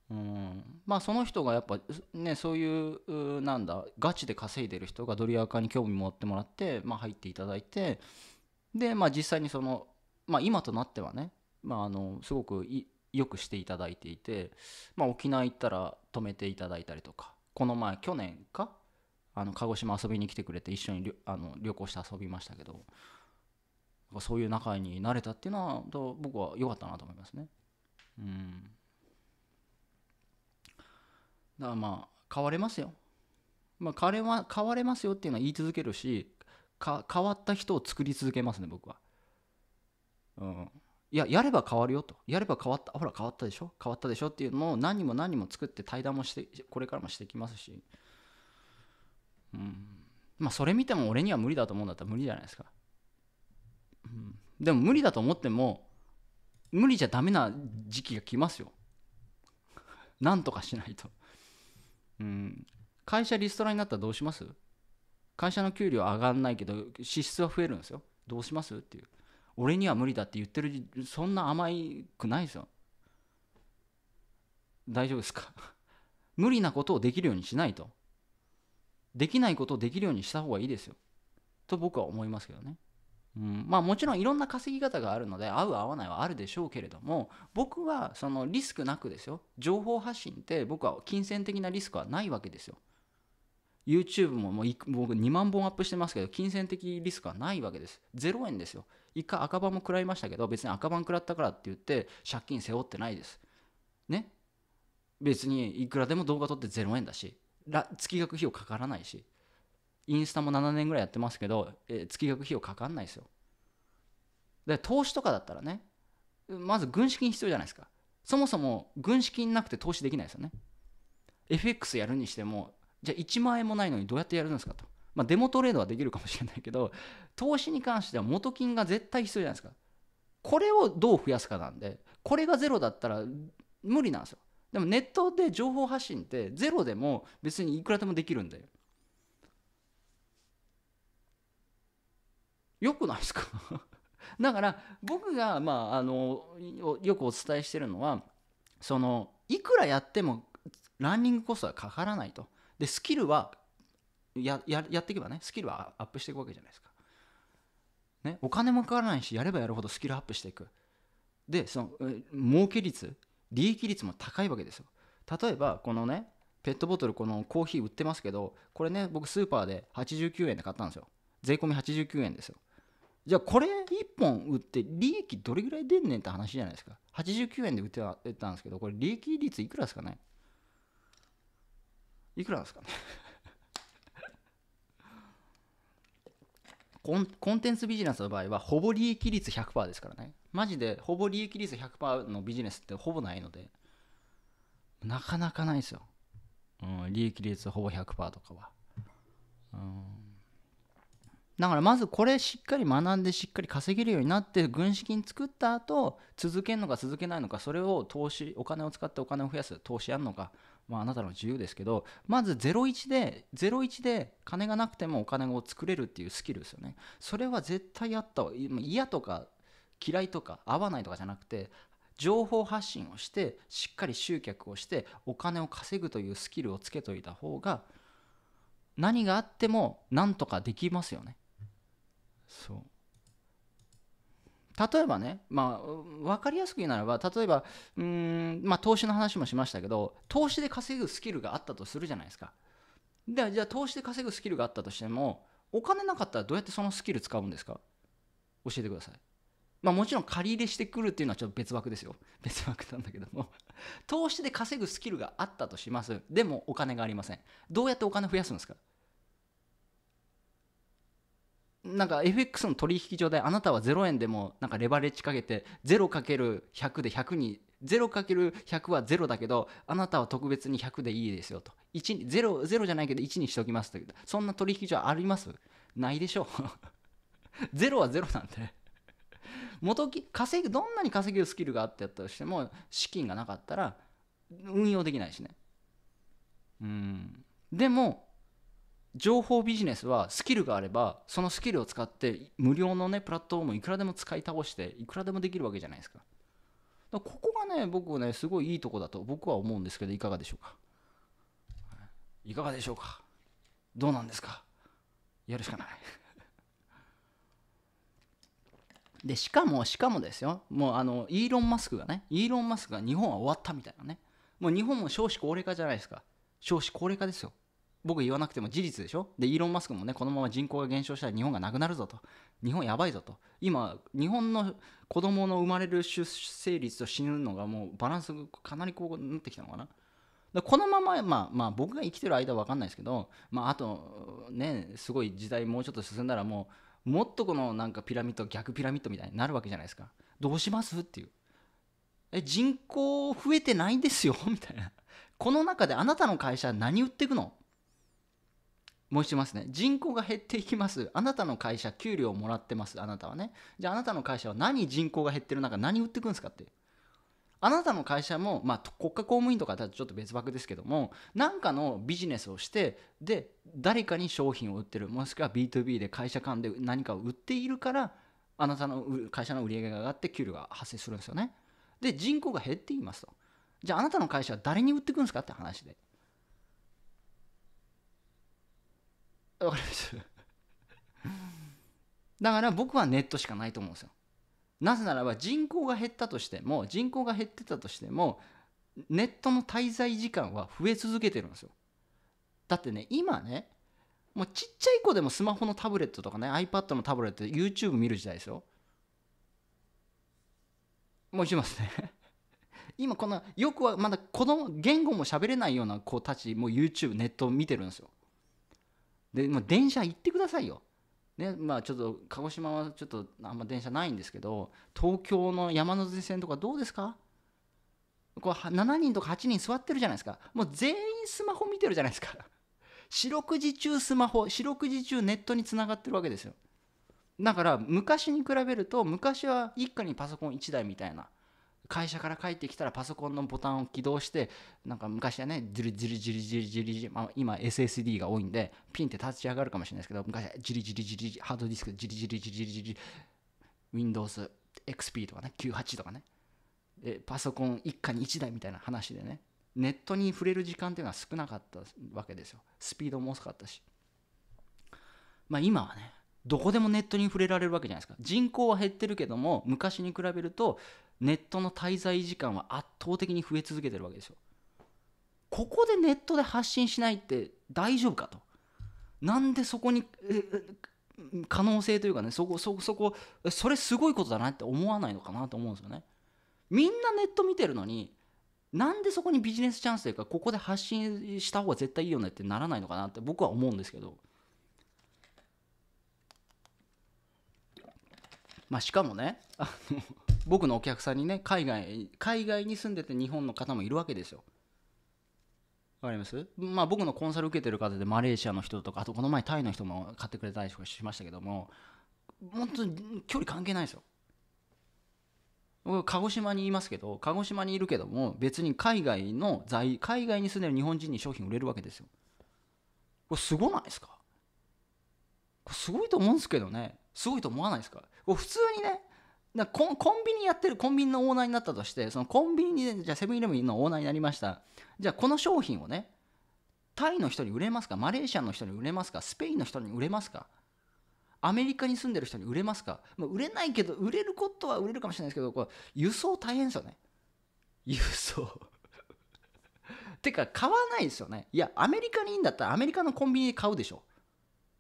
うんまあその人がやっぱねそういうなんだガチで稼いでる人がドリアカに興味持ってもらって、まあ、入っていただいてでまあ実際にそのまあ、今となってはね、まあ、あのすごくよくしていただいていて、まあ、沖縄行ったら泊めていただいたりとかこの前去年かあの鹿児島遊びに来てくれて一緒にあの旅行して遊びましたけどそういう仲になれたっていうのは僕は良かったなと思いますね。うん、だからまあ変われますよ。まあ、変われ変われますよっていうのは言い続けるし変わった人を作り続けますね僕は。うん、いややれば変わるよとやれば変わったほら変わったでしょ変わったでしょっていうのを何人も何人も作って対談もしてこれからもしてきますし、うん、まあそれ見ても俺には無理だと思うんだったら無理じゃないですか、うん、でも無理だと思っても無理じゃダメな時期が来ますよなんとかしないと、うん、会社リストラになったらどうします会社の給料上がんないけど支出は増えるんですよどうしますっていう俺には無理だって言ってるそんな甘いくないですよ大丈夫ですか 無理なことをできるようにしないとできないことをできるようにした方がいいですよと僕は思いますけどね、うん、まあもちろんいろんな稼ぎ方があるので合う合わないはあるでしょうけれども僕はそのリスクなくですよ情報発信って僕は金銭的なリスクはないわけですよ YouTube ももう僕2万本アップしてますけど金銭的リスクはないわけです0円ですよ一回赤番も食らいましたけど別に赤番食らったからって言って借金背負ってないですね別にいくらでも動画撮って0円だし月額費用かからないしインスタも7年ぐらいやってますけど、え月額費用かかんないですよで投資とかだったらねまず軍資金必要じゃないですかそもそも軍資金なくて投資できないですよね FX やるにしてもじゃあ1万円もないのにどうやってやるんですかとまあ、デモトレードはできるかもしれないけど投資に関しては元金が絶対必要じゃないですかこれをどう増やすかなんでこれがゼロだったら無理なんですよでもネットで情報発信ってゼロでも別にいくらでもできるんでよくないですか だから僕がまああのよくお伝えしてるのはそのいくらやってもランニングコストはかからないとでスキルはやややっていけばねスキルはアップしていくわけじゃないですか、ね、お金もかからないしやればやるほどスキルアップしていくでその儲け率利益率も高いわけですよ例えばこのねペットボトルこのコーヒー売ってますけどこれね僕スーパーで89円で買ったんですよ税込み89円ですよじゃあこれ1本売って利益どれぐらい出んねんって話じゃないですか89円で売ってたんですけどこれ利益率いくらですかねいくらですかねコンコンテンツビジネスの場合はほぼ利益率100%ですからねマジでほぼ利益率100%のビジネスってほぼないのでなかなかないですよ、うん、利益率ほぼ100%とかは、うん、だからまずこれしっかり学んでしっかり稼げるようになって軍資金作った後続けるのか続けないのかそれを投資お金を使ってお金を増やす投資やるのかまあ、あなたの自由ですけどまず01で01で金がなくてもお金を作れるっていうスキルですよねそれは絶対あった嫌とか嫌いとか合わないとかじゃなくて情報発信をしてしっかり集客をしてお金を稼ぐというスキルをつけといた方が何があっても何とかできますよねそう例えばね、まあ、分かりやすく言うならば例えばうん、まあ、投資の話もしましたけど投資で稼ぐスキルがあったとするじゃないですかでじゃあ投資で稼ぐスキルがあったとしてもお金なかったらどうやってそのスキル使うんですか教えてくださいまあもちろん借り入れしてくるっていうのはちょっと別枠ですよ 別枠なんだけども投資で稼ぐスキルがあったとしますでもお金がありませんどうやってお金増やすんですかなんか FX の取引所であなたは0円でもなんかレバレッジかけて 0×100 で100に 0×100 は0だけどあなたは特別に100でいいですよと 1, 0, 0じゃないけど1にしておきますとそんな取引所ありますないでしょう0 は0なんで元き稼ぐどんなに稼げるスキルがあってやったとしても資金がなかったら運用できないしねうんでも情報ビジネスはスキルがあればそのスキルを使って無料のねプラットフォームをいくらでも使い倒していくらでもできるわけじゃないですかここがね僕ねすごいいいとこだと僕は思うんですけどいかがでしょうかいかがでしょうかどうなんですかやるしかない でしかもしかもですよもうあのイーロン・マスクがねイーロン・マスクが日本は終わったみたいなねもう日本も少子高齢化じゃないですか少子高齢化ですよ僕言わなくても事実でしょでイーロン・マスクもねこのまま人口が減少したら日本がなくなるぞと日本やばいぞと今日本の子供の生まれる出生率と死ぬのがもうバランスがかなりこうなってきたのかなでこのまま、まあまあ、僕が生きてる間は分かんないですけど、まあ、あとねすごい時代もうちょっと進んだらもうもっとこのなんかピラミッド逆ピラミッドみたいになるわけじゃないですかどうしますっていうえ人口増えてないんですよ みたいなこの中であなたの会社何売っていくの申しますね。人口が減っていきます。あなたの会社、給料をもらってます。あなたはね。じゃあ、あなたの会社は何人口が減ってる中、何売ってくんですかって。あなたの会社も、まあ、国家公務員とかだとちょっと別枠ですけども、なんかのビジネスをして、で、誰かに商品を売ってる、もしくは B2B で会社間で何かを売っているから、あなたの会社の売り上げが上がって給料が発生するんですよね。で、人口が減っていますと。じゃあ、あなたの会社は誰に売ってくんですかって話で。わかりまだから僕はネットしかないと思うんですよなぜならば人口が減ったとしても人口が減ってたとしてもネットの滞在時間は増え続けてるんですよだってね今ねもうちっちゃい子でもスマホのタブレットとかね iPad のタブレットで YouTube 見る時代ですよもうしますね 今このよくはまだこの言語も喋れないような子たちも YouTube ネットを見てるんですよで、まあ、電車行ってくださいよ。ねまあ、ちょっと鹿児島はちょっとあんま電車ないんですけど東京の山手線とかどうですかこう7人とか8人座ってるじゃないですかもう全員スマホ見てるじゃないですか 四六時中スマホ四六時中ネットにつながってるわけですよだから昔に比べると昔は一家にパソコン1台みたいな会社から帰ってきたらパソコンのボタンを起動してなんか昔はねジリジリジリジリジリ、まあ、今 SSD が多いんでピンって立ち上がるかもしれないですけど昔はジリジリジリハードディスクジリジリジリジリ WindowsXP とかね98とかねパソコン一家に1台みたいな話でねネットに触れる時間っていうのは少なかったわけですよスピードも遅かったしまあ今はねどこでもネットに触れられるわけじゃないですか人口は減ってるけども昔に比べるとネットの滞在時間は圧倒的に増え続けてるわけですよここでネットで発信しないって大丈夫かとなんでそこに可能性というかねそこそこそこそれすごいことだなって思わないのかなと思うんですよねみんなネット見てるのになんでそこにビジネスチャンスというかここで発信した方が絶対いいよねってならないのかなって僕は思うんですけどまあ、しかもねあの僕のお客さんにね海外海外に住んでて日本の方もいるわけですよ。わかりますまあ僕のコンサル受けてる方でマレーシアの人とかあとこの前タイの人も買ってくれたりとかしましたけども本当に距離関係ないですよ。僕鹿児島にいますけど鹿児島にいるけども別に海外の在海外に住んでる日本人に商品売れるわけですよ。これすごないですかこれすごいと思うんですけどねすごいと思わないですかこう普通にねなコンコンビニやってるコンビニのオーナーになったとしてそのコンビニでじゃセブンイレブンのオーナーになりましたじゃあこの商品をねタイの人に売れますかマレーシアの人に売れますかスペインの人に売れますかアメリカに住んでる人に売れますか、まあ、売れないけど売れることは売れるかもしれないですけどこう輸送大変ですよね輸送てか買わないですよねいやアメリカにいいんだったらアメリカのコンビニで買うでしょ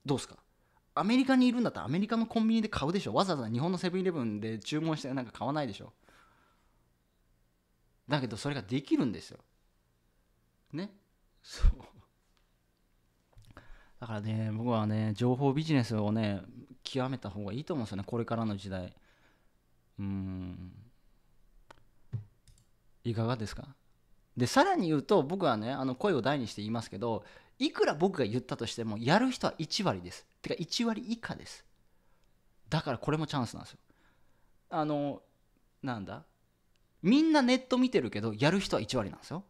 どうすかアメリカにいるんだったらアメリカのコンビニで買うでしょわざわざ日本のセブンイレブンで注文してなんか買わないでしょだけどそれができるんですよね そうだからね僕はね情報ビジネスをね極めた方がいいと思うんですよねこれからの時代うんいかがですかでさらに言うと僕はねあの声を大にして言いますけどいくら僕が言ったとしてもやる人は1割ですてか1割以下ですだからこれもチャンスなんですよあのなんだみんなネット見てるけどやる人は1割なんですよ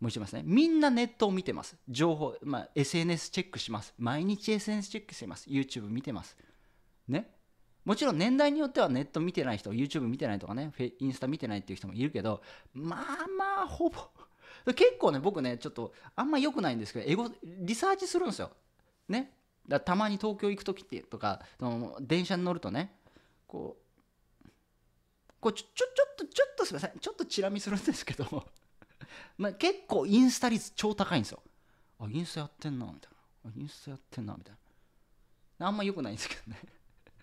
もう一度ますねみんなネットを見てます情報、まあ、SNS チェックします毎日 SNS チェックしてます YouTube 見てますねもちろん年代によってはネット見てない人 YouTube 見てないとかねインスタ見てないっていう人もいるけどまあまあほぼ 結構ね僕ねちょっとあんま良くないんですけどエゴリサーチするんですよねだたまに東京行く時ってとかその電車に乗るとねこうこうちょちょっとちょっとすいませんちょっとチラ見するんですけど まあ結構インスタ率超高いんですよあインスタやってんなみたいなインスタやってんなみたいなあんま良くないんですけどね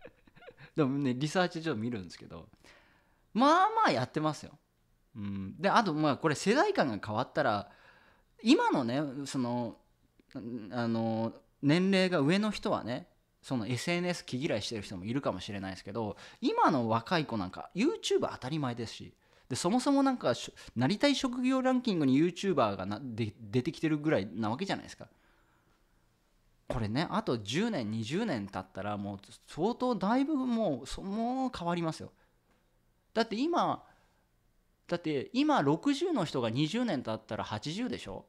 でもねリサーチ上見るんですけどまあまあやってますようん、であとまあこれ世代間が変わったら今のねそのあの年齢が上の人はねその SNS 気嫌いしてる人もいるかもしれないですけど今の若い子なんか YouTuber 当たり前ですしでそもそもなんかなりたい職業ランキングに YouTuber がなで出てきてるぐらいなわけじゃないですかこれねあと10年20年経ったらもう相当だいぶもうそもう変わりますよだって今だって今60の人が20年経ったら80でしょ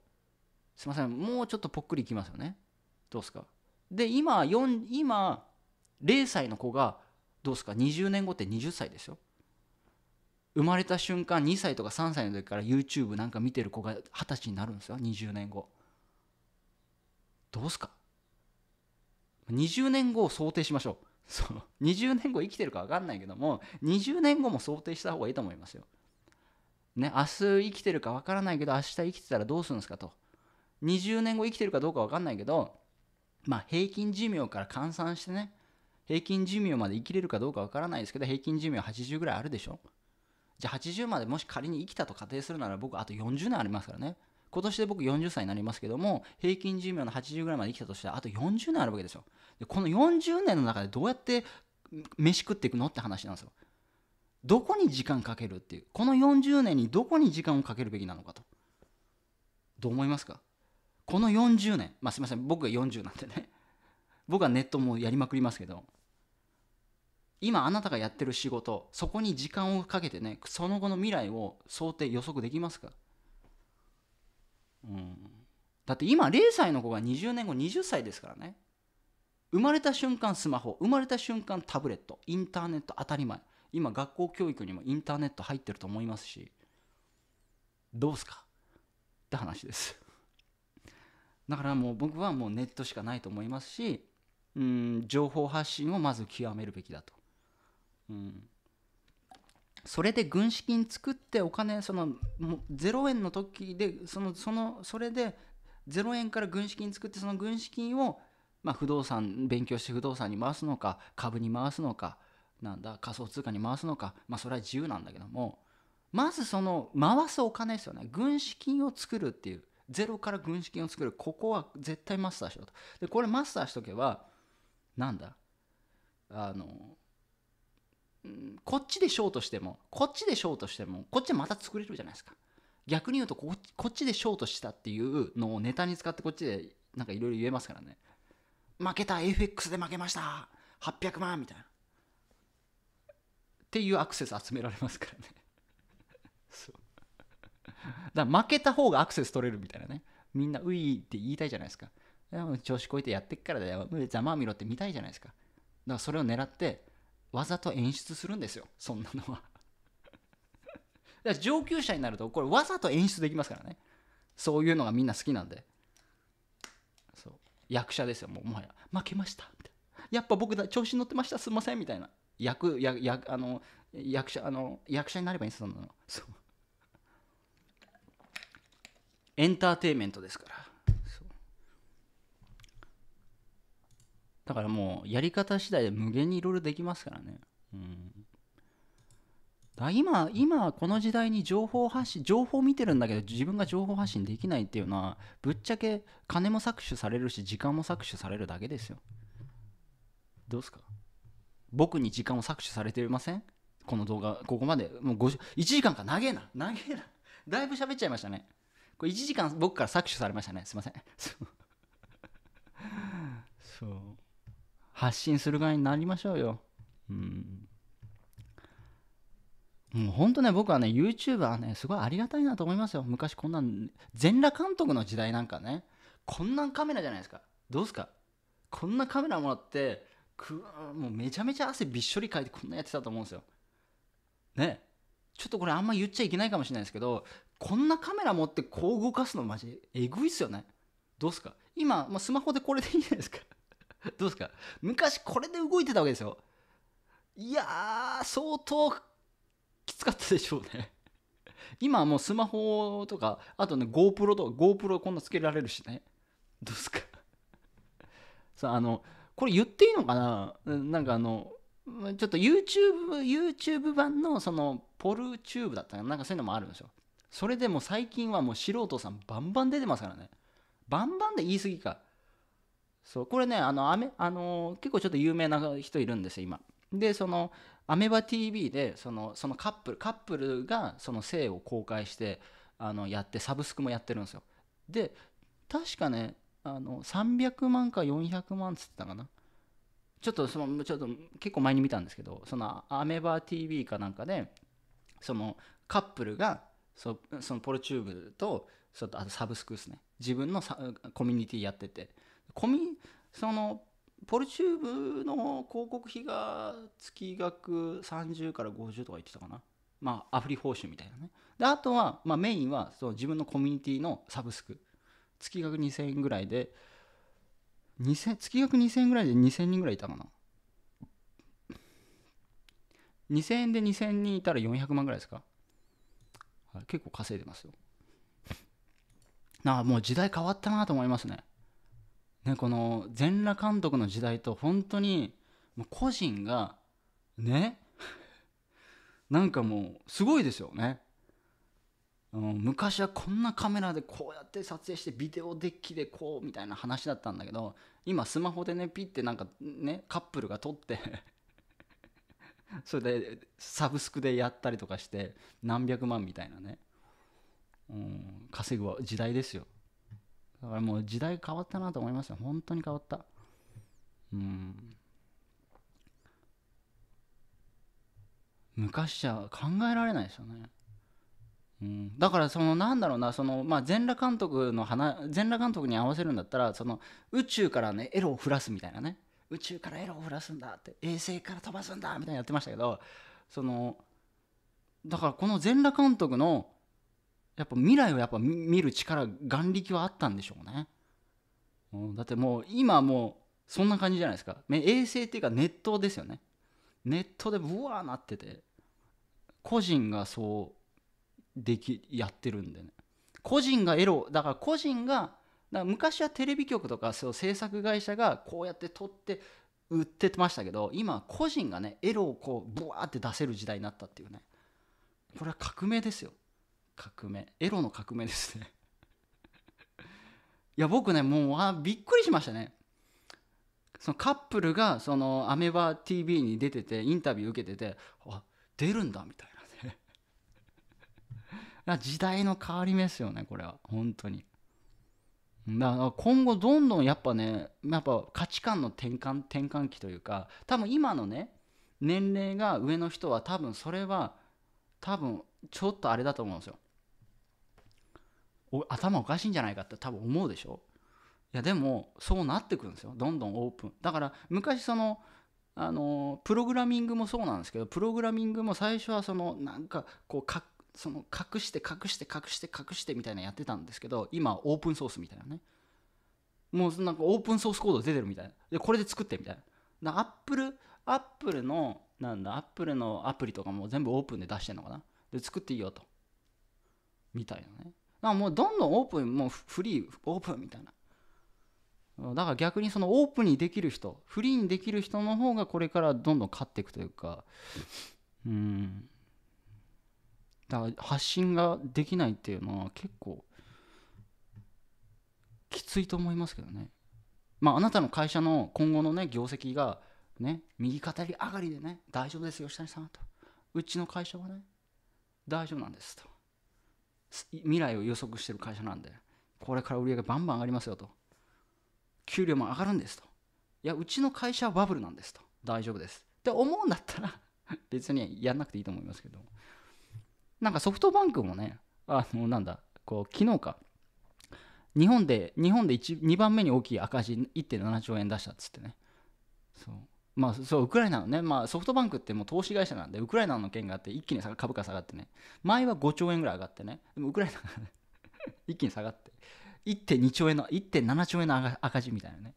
すいませんもうちょっとぽっくりいきますよねどうすかで今4今0歳の子がどうすか20年後って20歳ですよ生まれた瞬間2歳とか3歳の時から YouTube なんか見てる子が二十歳になるんですよ20年後どうすか20年後を想定しましょう そう20年後生きてるか分かんないけども20年後も想定した方がいいと思いますよね明日生きてるか分からないけど明日生きてたらどうするんですかと20年後生きてるかどうか分かんないけどまあ、平均寿命から換算してね平均寿命まで生きれるかどうかわからないですけど平均寿命80ぐらいあるでしょじゃあ80までもし仮に生きたと仮定するなら僕あと40年ありますからね今年で僕40歳になりますけども平均寿命の80ぐらいまで生きたとしたらあと40年あるわけですよでこの40年の中でどうやって飯食っていくのって話なんですよどこに時間かけるっていうこの40年にどこに時間をかけるべきなのかとどう思いますかこの40年、まあ、すみません僕が40なんでね僕はネットもやりまくりますけど今あなたがやってる仕事そこに時間をかけてねその後の未来を想定予測できますか、うん、だって今0歳の子が20年後20歳ですからね生まれた瞬間スマホ生まれた瞬間タブレットインターネット当たり前今学校教育にもインターネット入ってると思いますしどうすかって話ですだからもう僕はもうネットしかないと思いますし、うん、情報発信をまず極めるべきだと。うん、それで軍資金作ってお金その0円の時でそのそのそれで0円から軍資金作ってその軍資金を、まあ、不動産勉強して不動産に回すのか株に回すのかなんだ仮想通貨に回すのか、まあ、それは自由なんだけどもまずその回すお金ですよね軍資金を作るっていうゼロから軍資金を作るここは絶対マスターしろとでこれマスターしとけばなんだあのこっちでショートしてもこっちでショートしてもこっちでまた作れるじゃないですか逆に言うとこっちでショートしたっていうのをネタに使ってこっちでなんかいろいろ言えますからね負けた FX で負けました800万みたいなっていうアクセス集められますからね そうだ負けた方がアクセス取れるみたいなね。みんな、ういって言いたいじゃないですか。調子こいてやってっからだよ。ざまあ見ろって見たいじゃないですか。だからそれを狙って、わざと演出するんですよ。そんなのは だから上級者になると、これわざと演出できますからね。そういうのがみんな好きなんで。そう。役者ですよ、もうもはや。負けました。みたいな。やっぱ僕だ、調子に乗ってました。すいません。みたいな。役、役、あの、役者、あの、役者になればいいんです、そんなの。そう。エンターテインメントですからだからもうやり方次第で無限にいろいろできますからね、うん、だ今今この時代に情報発信情報を見てるんだけど自分が情報発信できないっていうのはぶっちゃけ金も搾取されるし時間も搾取されるだけですよどうすか僕に時間を搾取されていませんこの動画ここまでもう1時間か投げな投げなだいぶ喋っちゃいましたねこれ1時間僕から搾取されましたねすいませんそう発信する側になりましょうようんもう本当ね、僕はね、YouTuber ね、すごいありがたいなと思いますよ。昔こんな全裸監督の時代なんかね、こんなカメラじゃないですか。どうすかこんなカメラもらって、くもうめちゃめちゃ汗びっしょりかいてこんなやってたと思うんですよ。ね。ちょっとこれあんま言っちゃいけないかもしれないですけど、こんなカメラ持ってこう動かすのマジえぐいっすよねどうすか今、まあ、スマホでこれでいいんじゃないですか どうすか昔これで動いてたわけですよいやー相当きつかったでしょうね 今もうスマホとかあとね GoPro と GoPro こんなつけられるしねどうすか さああのこれ言っていいのかななんかあのちょっと YouTube YouTube 版のそのポルチューブだったかなんかそういうのもあるんですよそれでも最近はもう素人さんバンバン出てますからねバンバンで言い過ぎかそうこれねあのアメ、あの結構ちょっと有名な人いるんですよ今でそのアメバ TV でそのそのカップルカップルがその性を公開してあのやってサブスクもやってるんですよで確かねあの300万か400万っつってたかなちょっとそのちょっと結構前に見たんですけどそのアメバ TV かなんかでそのカップルがそうそのポルチューブとそとあとサブスクですね自分のコミュニティやっててコミそのポルチューブの広告費が月額30から50とか言ってたかなまあアフリ報酬みたいなねであとは、まあ、メインはその自分のコミュニティのサブスク月額2000円ぐらいで月額2000円ぐらいで2000人ぐらいいたかな2000円で2000人いたら400万ぐらいですか結構稼いでますよ なあもう時代変わったなと思いますねねこの全裸監督の時代と本当に個人がね なんかもうすごいですよね昔はこんなカメラでこうやって撮影してビデオデッキでこうみたいな話だったんだけど今スマホでねピッてなんかねカップルが撮ってそれでサブスクでやったりとかして何百万みたいなね、うん、稼ぐ時代ですよだからもう時代変わったなと思いますよ本当に変わったうん昔じゃ考えられないですよねうん、だからそのなんだろうなそのまあ全裸監督の話全裸監督に合わせるんだったらその宇宙からねエロを降らすみたいなね宇宙からエロを降らすんだって衛星から飛ばすんだみたいなやってましたけどそのだからこの全裸監督のやっぱ未来をやっぱ見る力眼力はあったんでしょうね、うん、だってもう今もうそんな感じじゃないですか衛星っていうかネットですよねネットでブワーなってて個人がそうできやってるんでね個人がエロだから個人がだから昔はテレビ局とかそう制作会社がこうやって撮って売ってましたけど今個人がねエロをこうブワーって出せる時代になったっていうねこれは革命ですよ革命エロの革命ですね いや僕ねもうあびっくりしましたねそのカップルがそのアメバ TV に出ててインタビュー受けててあ出るんだみたいなね 時代の変わり目ですよねこれは本当にだから今後どんどんやっぱねやっぱ価値観の転換転換期というか多分今のね年齢が上の人は多分それは多分ちょっとあれだと思うんですよお頭おかしいんじゃないかって多分思うでしょいやでもそうなってくるんですよどんどんオープンだから昔そのあのプログラミングもそうなんですけどプログラミングも最初はそのなんかこうかっその隠して隠して隠して隠してみたいなやってたんですけど今オープンソースみたいなねもうなんかオープンソースコード出てるみたいなでこれで作ってみたいなアップルアップルのなんだアップルのアプリとかも全部オープンで出してんのかなで作っていいよとみたいなねだからもうどんどんオープンもうフリーオープンみたいなだから逆にそのオープンにできる人フリーにできる人の方がこれからどんどん勝っていくというかうんだから発信ができないっていうのは結構きついと思いますけどねまああなたの会社の今後のね業績がね右肩上がりでね大丈夫ですよ吉谷さんとうちの会社はね大丈夫なんですと未来を予測してる会社なんでこれから売り上げバンバン上がりますよと給料も上がるんですといやうちの会社はバブルなんですと大丈夫ですって思うんだったら別にやんなくていいと思いますけどなんかソフトバンクもね、あの、なんだ、こう、昨日か、日本で、日本で2番目に大きい赤字1.7兆円出したっつってね。そう。まあ、そうウクライナのね、まあ、ソフトバンクってもう投資会社なんで、ウクライナの件があって、一気に株価下がってね、前は5兆円ぐらい上がってね、でもウクライナが、ね、一気に下がって、1.2兆円の、1.7兆円の赤字みたいなね。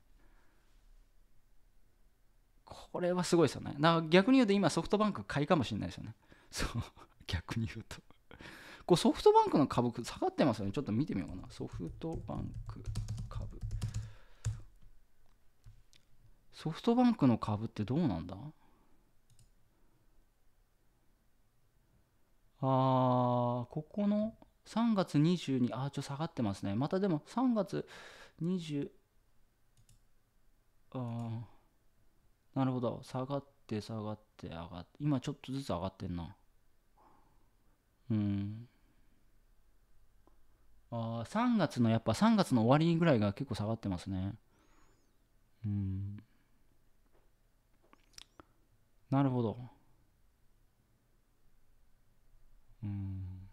これはすごいですよね。だから逆に言うと今ソフトバンク買いかもしれないですよね。そう逆に言うとこうソフトバンクの株下がってますよね。ちょっと見てみようかな。ソフトバンク株。ソフトバンクの株ってどうなんだあー、ここの3月22、あー、ちょ、下がってますね。またでも3月20、あー、なるほど。下がって、下がって、上がって、今ちょっとずつ上がってんな。うん。ああ、3月の、やっぱ3月の終わりぐらいが結構下がってますね。うん。なるほど。うん。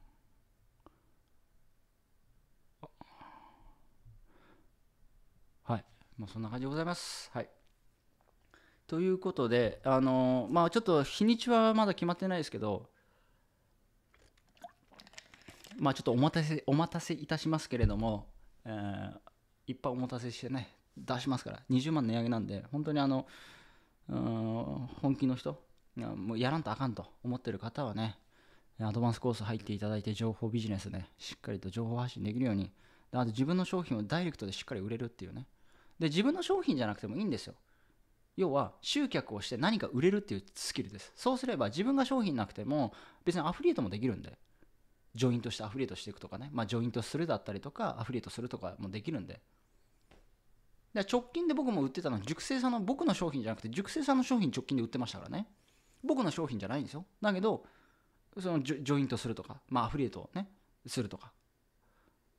はい。まあ、そんな感じでございます。はい。ということで、あのー、まあちょっと日にちはまだ決まってないですけど、まあちょっとお待たせお待たせいたしますけれども、えー、いっぱいお待たせしてね出しますから20万値上げなんで本当にあの本気の人もうやらんとあかんと思ってる方はねアドバンスコース入っていただいて情報ビジネスねしっかりと情報発信できるようにあと自分の商品をダイレクトでしっかり売れるっていうねで自分の商品じゃなくてもいいんですよ要は集客をして何か売れるっていうスキルですそうすれば自分が商品なくても別にアフリエイトもできるんでジョイントしてアフリエイトしていくとかね、まあ、ジョイントするだったりとか、アフリエイトするとかもできるんで。で直近で僕も売ってたのは、熟成さんの、僕の商品じゃなくて、熟成さんの商品直近で売ってましたからね。僕の商品じゃないんですよ。だけど、そのジョイントするとか、まあ、アフリエイトね、するとか、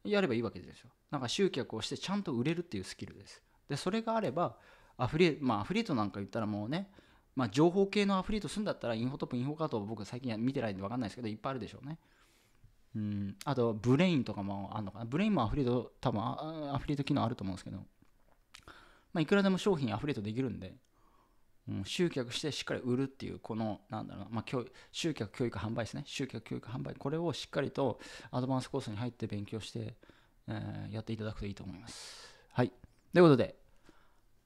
やればいいわけですよ。なんか集客をしてちゃんと売れるっていうスキルです。で、それがあれば、アフリエ、まあ、アフリエイトなんか言ったらもうね、まあ、情報系のアフリエイトするんだったら、インフォトップ、インフォカートを僕最近見てないんで分かんないですけど、いっぱいあるでしょうね。うん、あとブレインとかもあるのかなブレインもアフリート多分アフリート機能あると思うんですけど、まあ、いくらでも商品アフリートできるんで、うん、集客してしっかり売るっていうこのなんだろうな、まあ、集客教育販売ですね集客教育販売これをしっかりとアドバンスコースに入って勉強して、えー、やっていただくといいと思いますはいということで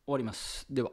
終わりますでは